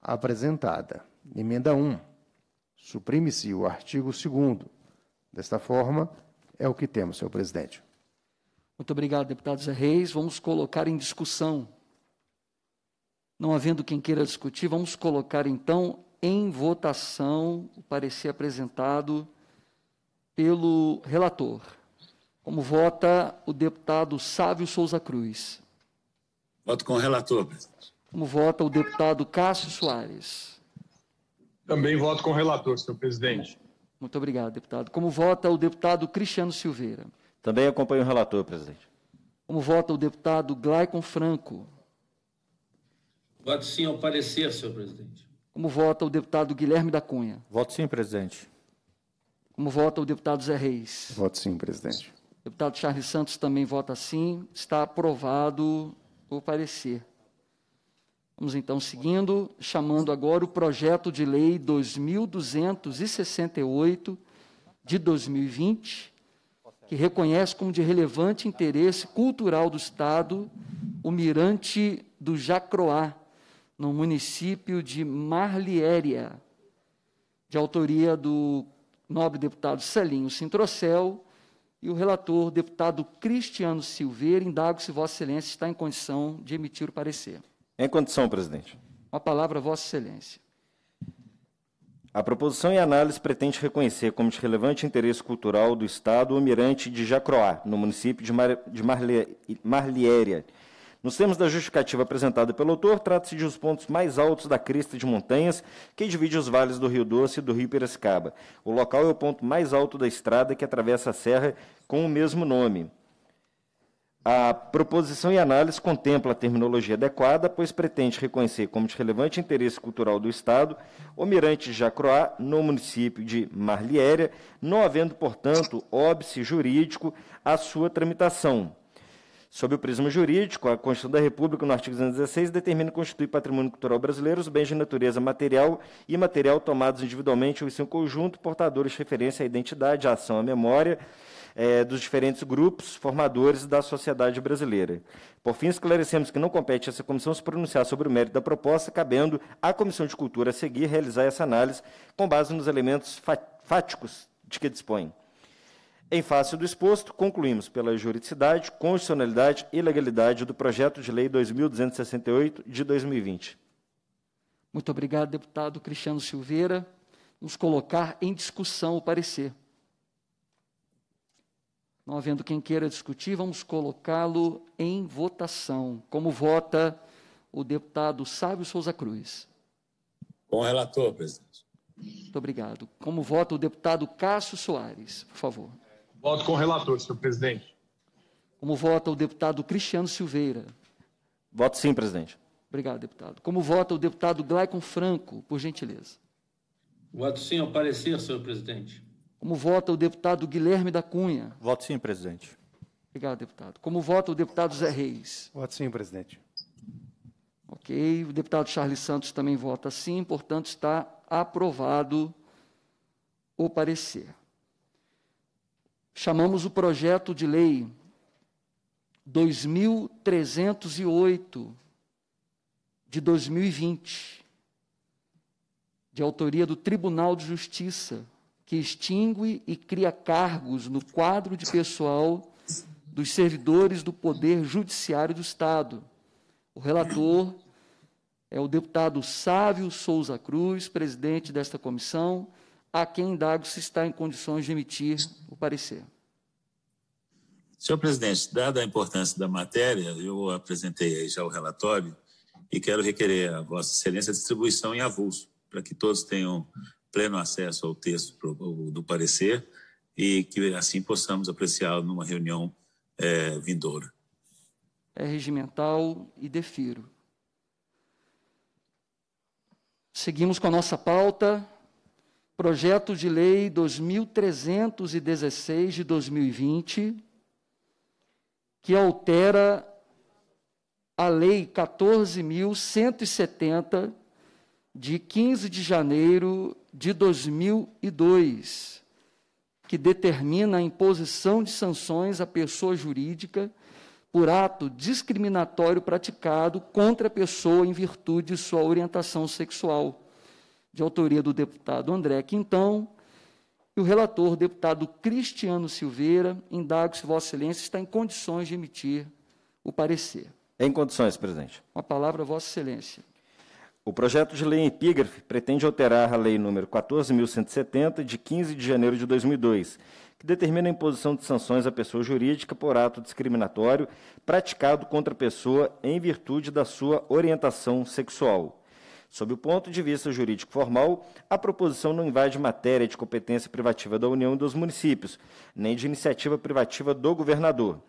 apresentada. Emenda 1. Suprime-se o artigo 2. Desta forma, é o que temos, senhor presidente. Muito obrigado, deputado Zé Reis. Vamos colocar em discussão. Não havendo quem queira discutir, vamos colocar então em votação o parecer apresentado pelo relator. Como vota o deputado Sávio Souza Cruz? Voto com o relator, presidente. Como vota o deputado Cássio Soares? Também voto com o relator, senhor presidente. Muito obrigado, deputado. Como vota o deputado Cristiano Silveira? Também acompanho o relator, presidente. Como vota o deputado Glaicon Franco? Voto sim ao parecer, senhor presidente. Como vota o deputado Guilherme da Cunha? Voto sim, presidente. Como vota o deputado Zé Reis? Voto sim, presidente. O deputado Charles Santos também vota sim. Está aprovado o parecer. Vamos então seguindo, chamando agora o projeto de lei 2268 de 2020, que reconhece como de relevante interesse cultural do Estado o mirante do Jacroá, no município de Marliéria, de autoria do nobre deputado Celinho Sintrocel e o relator, deputado Cristiano Silveira, indago se Vossa Excelência está em condição de emitir o parecer. Em condição, presidente. Uma palavra, Vossa Excelência. A proposição e análise pretende reconhecer como de relevante interesse cultural do Estado o almirante de Jacroá, no município de, Mar... de Marliéria. Nos termos da justificativa apresentada pelo autor, trata-se de um dos pontos mais altos da crista de montanhas que divide os vales do Rio Doce e do Rio Piracicaba. O local é o ponto mais alto da estrada que atravessa a serra com o mesmo nome. A proposição e análise contempla a terminologia adequada, pois pretende reconhecer como de relevante interesse cultural do Estado o Mirante Jacroá, no município de Marliéria, não havendo, portanto, óbice jurídico à sua tramitação. Sob o prisma jurídico, a Constituição da República, no artigo 216, determina constituir patrimônio cultural brasileiro os bens de natureza material e imaterial tomados individualmente ou em seu conjunto, portadores de referência à identidade, à ação, à memória, é, dos diferentes grupos formadores da sociedade brasileira. Por fim, esclarecemos que não compete a essa comissão se pronunciar sobre o mérito da proposta, cabendo à Comissão de Cultura a seguir realizar essa análise com base nos elementos fáticos de que dispõe. Em face do exposto, concluímos pela juridicidade, constitucionalidade e legalidade do projeto de lei 2268 de 2020. Muito obrigado, deputado Cristiano Silveira, nos colocar em discussão o parecer. Não havendo quem queira discutir, vamos colocá-lo em votação. Como vota o deputado Sábio Souza Cruz? Bom relator, presidente. Muito obrigado. Como vota o deputado Cássio Soares, por favor? Voto com o relator, senhor presidente. Como vota o deputado Cristiano Silveira? Voto sim, presidente. Obrigado, deputado. Como vota o deputado Glaicon Franco, por gentileza? Voto sim ao parecer, senhor presidente. Como vota o deputado Guilherme da Cunha? Voto sim, presidente. Obrigado, deputado. Como vota o deputado Zé Reis? Voto sim, presidente. Ok. O deputado Charles Santos também vota sim, portanto, está aprovado o parecer. Chamamos o projeto de lei 2308 de 2020, de autoria do Tribunal de Justiça que extingue e cria cargos no quadro de pessoal dos servidores do Poder Judiciário do Estado. O relator é o deputado Sávio Souza Cruz, presidente desta comissão, a quem indago se está em condições de emitir o parecer. Senhor presidente, dada a importância da matéria, eu apresentei já o relatório e quero requerer a Vossa Excelência a distribuição em avulso, para que todos tenham pleno acesso ao texto do parecer e que assim possamos apreciá-lo numa reunião é, vindoura. É regimental e defiro. Seguimos com a nossa pauta. Projeto de Lei 2316 de 2020, que altera a Lei 14.170, de 15 de janeiro de 2002, que determina a imposição de sanções à pessoa jurídica por ato discriminatório praticado contra a pessoa em virtude de sua orientação sexual, de autoria do deputado André Quintão, e o relator, deputado Cristiano Silveira, indago se Vossa Excelência está em condições de emitir o parecer. Em condições, presidente. Uma palavra, Vossa Excelência. O projeto de lei epígrafe pretende alterar a Lei nº 14.170, de 15 de janeiro de 2002, que determina a imposição de sanções à pessoa jurídica por ato discriminatório praticado contra a pessoa em virtude da sua orientação sexual. Sob o ponto de vista jurídico formal, a proposição não invade matéria de competência privativa da União e dos municípios, nem de iniciativa privativa do governador.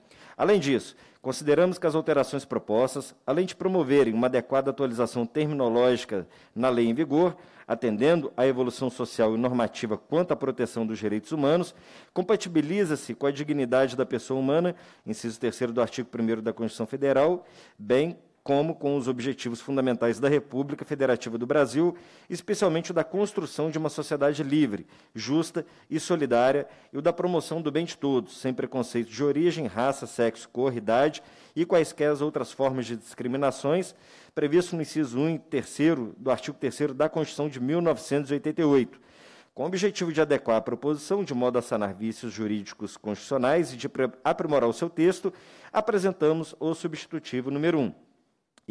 Além disso, consideramos que as alterações propostas, além de promoverem uma adequada atualização terminológica na lei em vigor, atendendo à evolução social e normativa quanto à proteção dos direitos humanos, compatibiliza-se com a dignidade da pessoa humana, inciso 3 do artigo 1 da Constituição Federal, bem como com os objetivos fundamentais da República Federativa do Brasil, especialmente o da construção de uma sociedade livre, justa e solidária e o da promoção do bem de todos, sem preconceitos de origem, raça, sexo, cor, idade e quaisquer outras formas de discriminações, previsto no inciso 1 e 3 do artigo 3 da Constituição de 1988 com o objetivo de adequar a proposição de modo a sanar vícios jurídicos constitucionais e de aprimorar o seu texto, apresentamos o substitutivo número 1.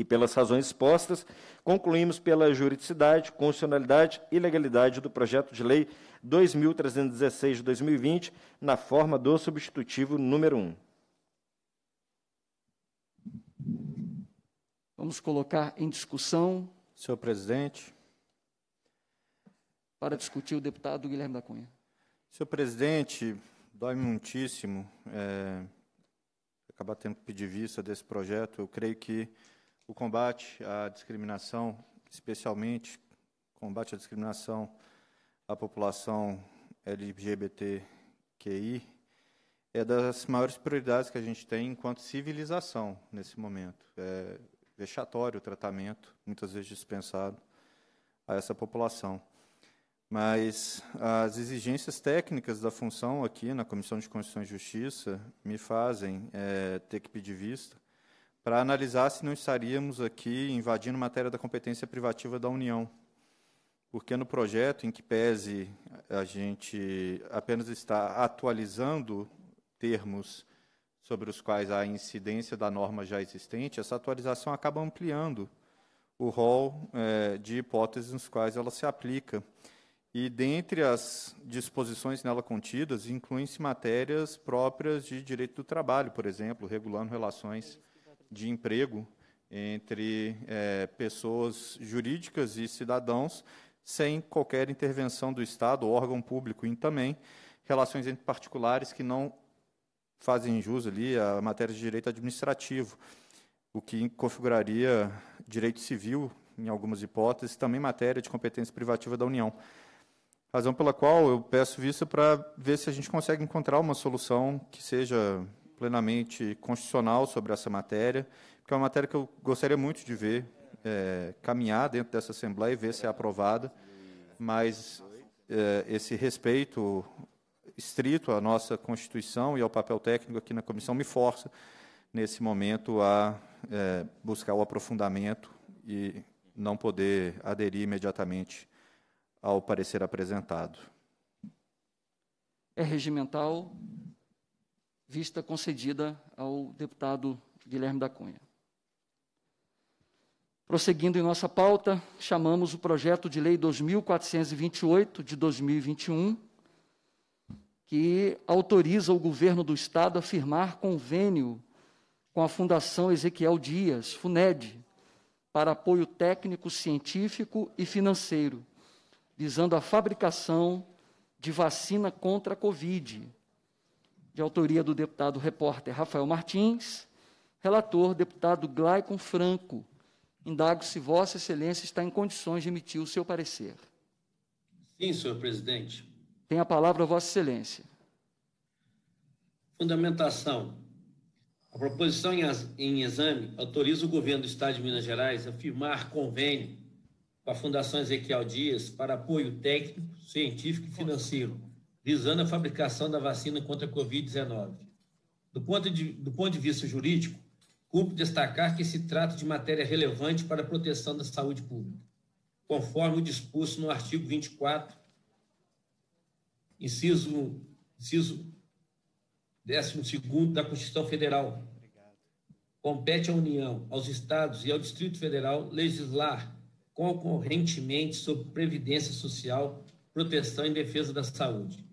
E pelas razões expostas, concluímos pela juridicidade, constitucionalidade e legalidade do projeto de lei 2316 de 2020, na forma do substitutivo número 1. Vamos colocar em discussão. Senhor presidente. Para discutir o deputado Guilherme da Cunha. Senhor presidente, dói-me muitíssimo é, acabar tendo que pedir vista desse projeto. Eu creio que o combate à discriminação, especialmente combate à discriminação à população LGBTQI, é das maiores prioridades que a gente tem enquanto civilização nesse momento. É vexatório o tratamento, muitas vezes dispensado a essa população. Mas as exigências técnicas da função aqui na Comissão de Constituição e Justiça me fazem é, ter que pedir vista para analisar se não estaríamos aqui invadindo matéria da competência privativa da União. Porque no projeto, em que pese a gente apenas está atualizando termos sobre os quais há incidência da norma já existente, essa atualização acaba ampliando o rol é, de hipóteses nos quais ela se aplica. E dentre as disposições nela contidas, incluem-se matérias próprias de direito do trabalho, por exemplo, regulando relações de emprego entre é, pessoas jurídicas e cidadãos, sem qualquer intervenção do Estado, órgão público, e também relações entre particulares que não fazem jus ali à matéria de direito administrativo, o que configuraria direito civil, em algumas hipóteses, também matéria de competência privativa da União. Razão pela qual eu peço vista para ver se a gente consegue encontrar uma solução que seja plenamente constitucional sobre essa matéria, que é uma matéria que eu gostaria muito de ver é, caminhar dentro dessa Assembleia e ver se é aprovada, mas é, esse respeito estrito à nossa Constituição e ao papel técnico aqui na comissão me força, nesse momento, a é, buscar o aprofundamento e não poder aderir imediatamente ao parecer apresentado. É regimental, vista concedida ao deputado Guilherme da Cunha. Prosseguindo em nossa pauta, chamamos o projeto de lei 2428 de 2021, que autoriza o governo do estado a firmar convênio com a Fundação Ezequiel Dias, FUNED, para apoio técnico, científico e financeiro, visando a fabricação de vacina contra a Covid, de autoria do deputado repórter Rafael Martins, relator deputado Glaicon Franco. Indago se Vossa Excelência está em condições de emitir o seu parecer. Sim, senhor presidente. Tem a palavra Vossa Excelência. Fundamentação. A proposição em exame autoriza o governo do Estado de Minas Gerais a firmar convênio com a Fundação Ezequiel Dias para apoio técnico, científico e financeiro visando a fabricação da vacina contra a Covid-19. Do, ponto de, do ponto de vista jurídico, cumpre destacar que se trata de matéria relevante para a proteção da saúde pública, conforme o disposto no artigo 24, inciso, inciso 12 da Constituição Federal. Compete à União, aos Estados e ao Distrito Federal legislar concorrentemente sobre previdência social, proteção e defesa da saúde.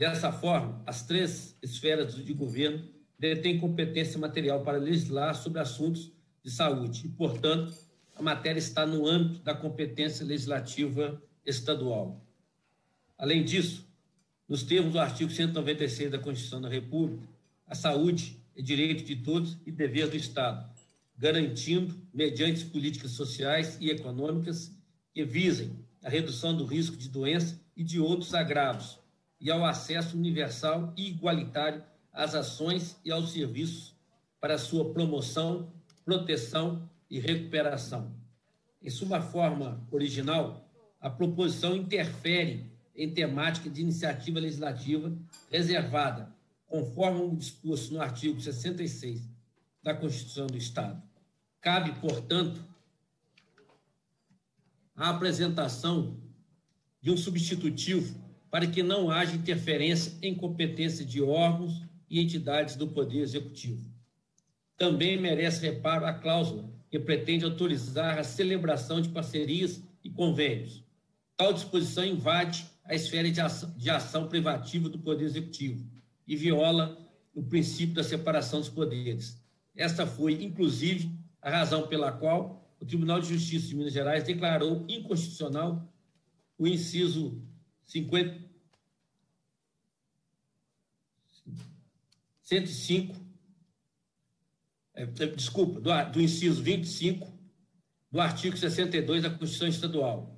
Dessa forma, as três esferas de governo detêm competência material para legislar sobre assuntos de saúde e, portanto, a matéria está no âmbito da competência legislativa estadual. Além disso, nos termos do artigo 196 da Constituição da República, a saúde é direito de todos e dever do Estado, garantindo, mediante políticas sociais e econômicas que visem a redução do risco de doença e de outros agravos, e ao acesso universal e igualitário às ações e aos serviços para sua promoção, proteção e recuperação. Em sua forma original, a proposição interfere em temática de iniciativa legislativa reservada, conforme o disposto no artigo 66 da Constituição do Estado. Cabe, portanto, a apresentação de um substitutivo para que não haja interferência em competência de órgãos e entidades do Poder Executivo. Também merece reparo a cláusula que pretende autorizar a celebração de parcerias e convênios. Tal disposição invade a esfera de ação, de ação privativa do Poder Executivo e viola o princípio da separação dos poderes. Esta foi, inclusive, a razão pela qual o Tribunal de Justiça de Minas Gerais declarou inconstitucional o inciso 50, 105, é, é, desculpa, do, do inciso 25 do artigo 62 da Constituição Estadual.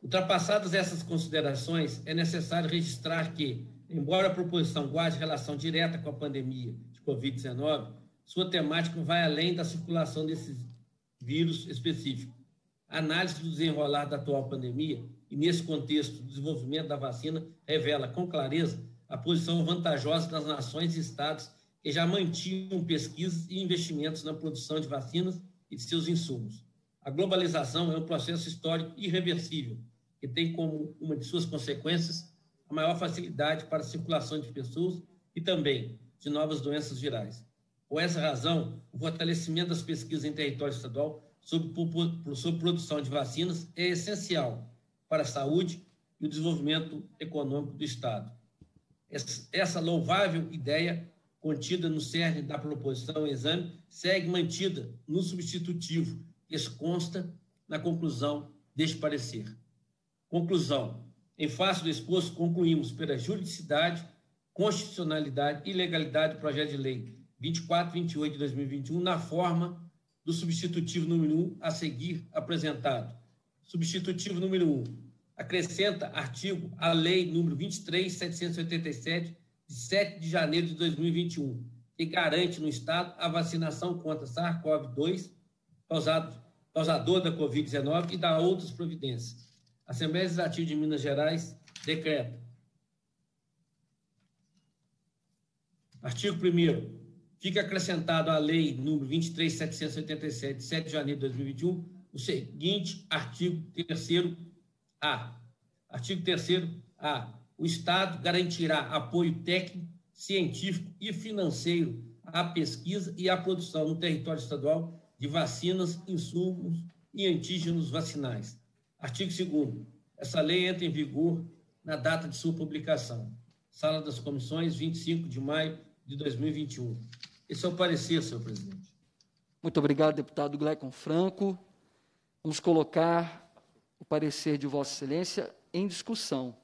Ultrapassadas essas considerações, é necessário registrar que, embora a proposição guarde relação direta com a pandemia de Covid-19, sua temática vai além da circulação desse vírus específico. A análise do desenrolar da atual pandemia nesse contexto, o desenvolvimento da vacina revela com clareza a posição vantajosa das nações e estados que já mantinham pesquisas e investimentos na produção de vacinas e de seus insumos. A globalização é um processo histórico irreversível, que tem como uma de suas consequências a maior facilidade para a circulação de pessoas e também de novas doenças virais. Por essa razão, o fortalecimento das pesquisas em território estadual sobre, sobre produção de vacinas é essencial para a saúde e o desenvolvimento econômico do Estado. Essa louvável ideia contida no cerne da proposição exame segue mantida no substitutivo, que consta na conclusão deste parecer. Conclusão. Em face do exposto, concluímos pela juridicidade, constitucionalidade e legalidade do projeto de lei 2428 de 2021 na forma do substitutivo número 1 a seguir apresentado, substitutivo número 1, acrescenta artigo à lei número 23787 de 7 de janeiro de 2021, que garante no estado a vacinação contra SARS-CoV-2 causado causador da COVID-19 e da outras providências. Assembleia Legislativa de Minas Gerais decreta. Artigo 1 Fica acrescentado à lei número 23787 de 7 de janeiro de 2021 o seguinte artigo 3 A. Artigo 3 A. O Estado garantirá apoio técnico, científico e financeiro à pesquisa e à produção no território estadual de vacinas, insumos e antígenos vacinais. Artigo 2 Essa lei entra em vigor na data de sua publicação. Sala das Comissões, 25 de maio de 2021. Esse é o parecer, senhor presidente. Muito obrigado, deputado Glecon Franco. Vamos colocar o parecer de Vossa Excelência em discussão.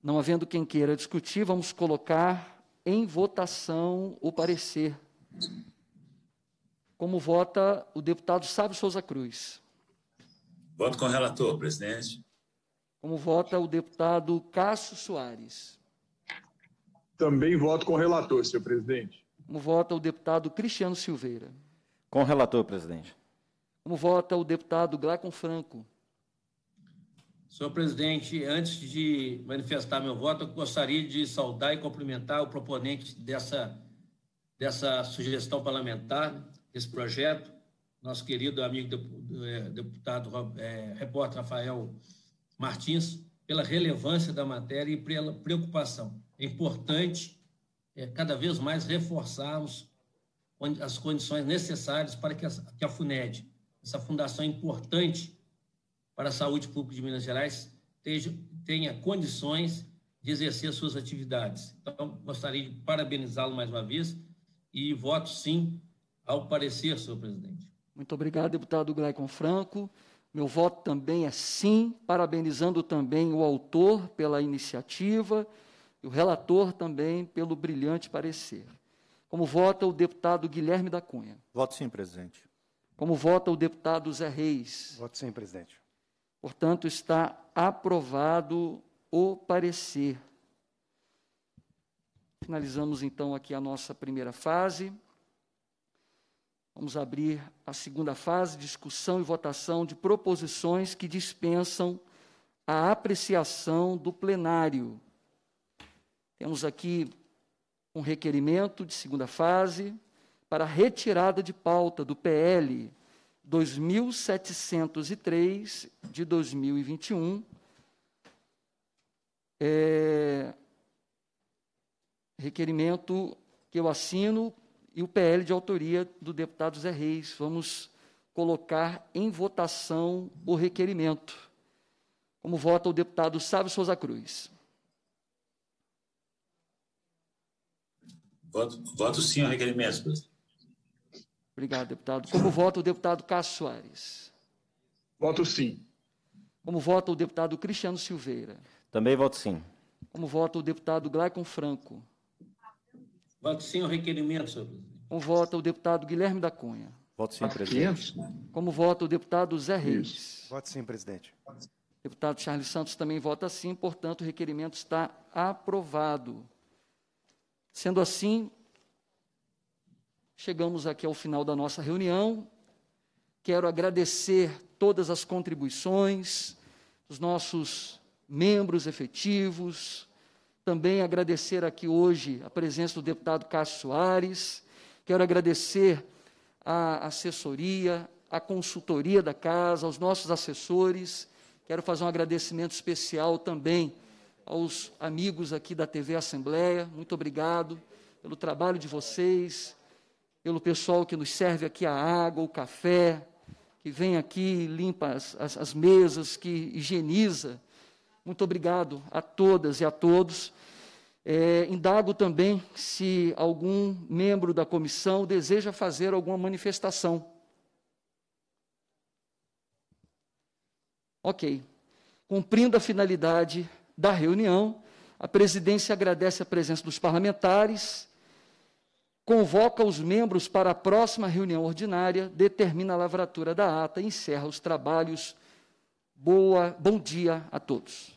Não havendo quem queira discutir, vamos colocar em votação o parecer. Como vota o deputado Sábio Souza Cruz? Voto com o relator, presidente. Como vota o deputado Cássio Soares? Também voto com o relator, senhor presidente. Como vota o deputado Cristiano Silveira? Com o relator, presidente. Como vota o deputado Glacon Franco? Senhor presidente, antes de manifestar meu voto, eu gostaria de saudar e cumprimentar o proponente dessa, dessa sugestão parlamentar, desse projeto, nosso querido amigo eh, deputado é, repórter Rafael Martins, pela relevância da matéria e pela preocupação. É importante é, cada vez mais reforçarmos as condições necessárias para que a, que a FUNED, essa fundação importante para a saúde pública de Minas Gerais, tenha, tenha condições de exercer suas atividades. Então, gostaria de parabenizá-lo mais uma vez e voto sim ao parecer, senhor presidente. Muito obrigado, deputado Glaicon Franco. Meu voto também é sim, parabenizando também o autor pela iniciativa e o relator também pelo brilhante parecer. Como vota o deputado Guilherme da Cunha? Voto sim, presidente. Como vota o deputado Zé Reis? Voto sim, presidente. Portanto, está aprovado o parecer. Finalizamos então aqui a nossa primeira fase. Vamos abrir a segunda fase, discussão e votação de proposições que dispensam a apreciação do plenário. Temos aqui um requerimento de segunda fase para retirada de pauta do PL 2703 de 2021, é, requerimento que eu assino e o PL de autoria do deputado Zé Reis. Vamos colocar em votação o requerimento. Como vota o deputado Sábio Souza Cruz. Voto, voto sim ao requerimento, presidente. Obrigado, deputado. Como vota o deputado Cássio Soares? Voto sim. Como vota o deputado Cristiano Silveira? Também voto sim. Como vota o deputado Glaicon Franco? Voto sim ao requerimento, senhor presidente. Como vota o deputado Guilherme da Cunha? Voto sim, presidente. Como vota o deputado Zé Reis? Isso. Voto sim, presidente. Deputado Charles Santos também vota sim, portanto, o requerimento está aprovado. Sendo assim, chegamos aqui ao final da nossa reunião. Quero agradecer todas as contribuições dos nossos membros efetivos. Também agradecer aqui hoje a presença do deputado Cássio Soares. Quero agradecer a assessoria, a consultoria da casa, aos nossos assessores. Quero fazer um agradecimento especial também aos amigos aqui da TV Assembleia, muito obrigado pelo trabalho de vocês, pelo pessoal que nos serve aqui a água, o café, que vem aqui, limpa as, as, as mesas, que higieniza. Muito obrigado a todas e a todos. É, indago também se algum membro da comissão deseja fazer alguma manifestação. Ok. Cumprindo a finalidade da reunião. A presidência agradece a presença dos parlamentares, convoca os membros para a próxima reunião ordinária, determina a lavratura da ata e encerra os trabalhos. Boa, bom dia a todos.